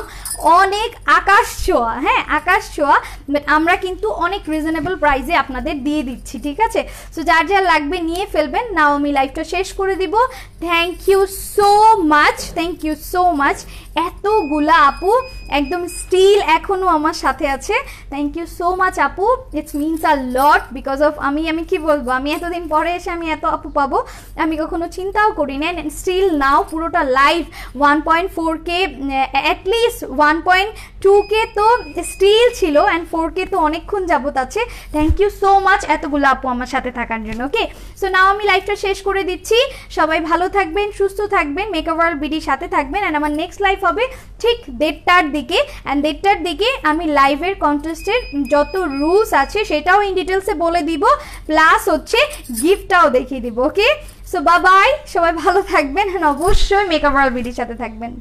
Speaker 1: অনেক আকাশ ছোয়া হ্যাঁ আকাশ ছোয়া বাট আমরা কিন্তু অনেক রিজনেবল প্রাইসে আপনাদের দিয়ে দিচ্ছি ঠিক আছে সো যার যার লাগবে নিয়ে ফেলবেন নাও আমি লাইফটা শেষ করে দিব thank you so much thank you so much এতগুলা আপু একদম স্টিল এখনও আমার সাথে আছে থ্যাংক ইউ সো মাচ আপু it's means a lot because of আমি আমি কি বলবো আমি এতদিন পরে এসে আমি এত আপু পাবো আমি কখনো চিন্তাও করি না স্টিল নাও পুরোটা live one point four K at least one point two K তো স্টিল ছিল অ্যান্ড ফোর কে তো অনেকক্ষণ যাবত আছে থ্যাংক ইউ সো মাচ এতগুলো আপু আমার সাথে থাকার জন্য ওকে সো নাও আমি লাইফটা শেষ করে দিচ্ছি সবাই ভালো থাকবেন সুস্থ থাকবেন মেকআপ ওয়ার্ল্ড বিডির সাথে থাকবেন অ্যান্ড আমার নেক্সট লাইফ হবে ঠিক দেড়টার দিকে অ্যান্ড দেড়টার দিকে আমি লাইভের কন্টেস্টের যত রুলস আছে সেটাও ইন ডিটেলসে বলে দিব প্লাস হচ্ছে গিফটটাও দেখিয়ে দিব ওকে সো বাবাই সবাই ভালো থাকবেন অ্যান্ড অবশ্যই মেকআপ ওয়ার্ল্ড বিডির সাথে থাকবেন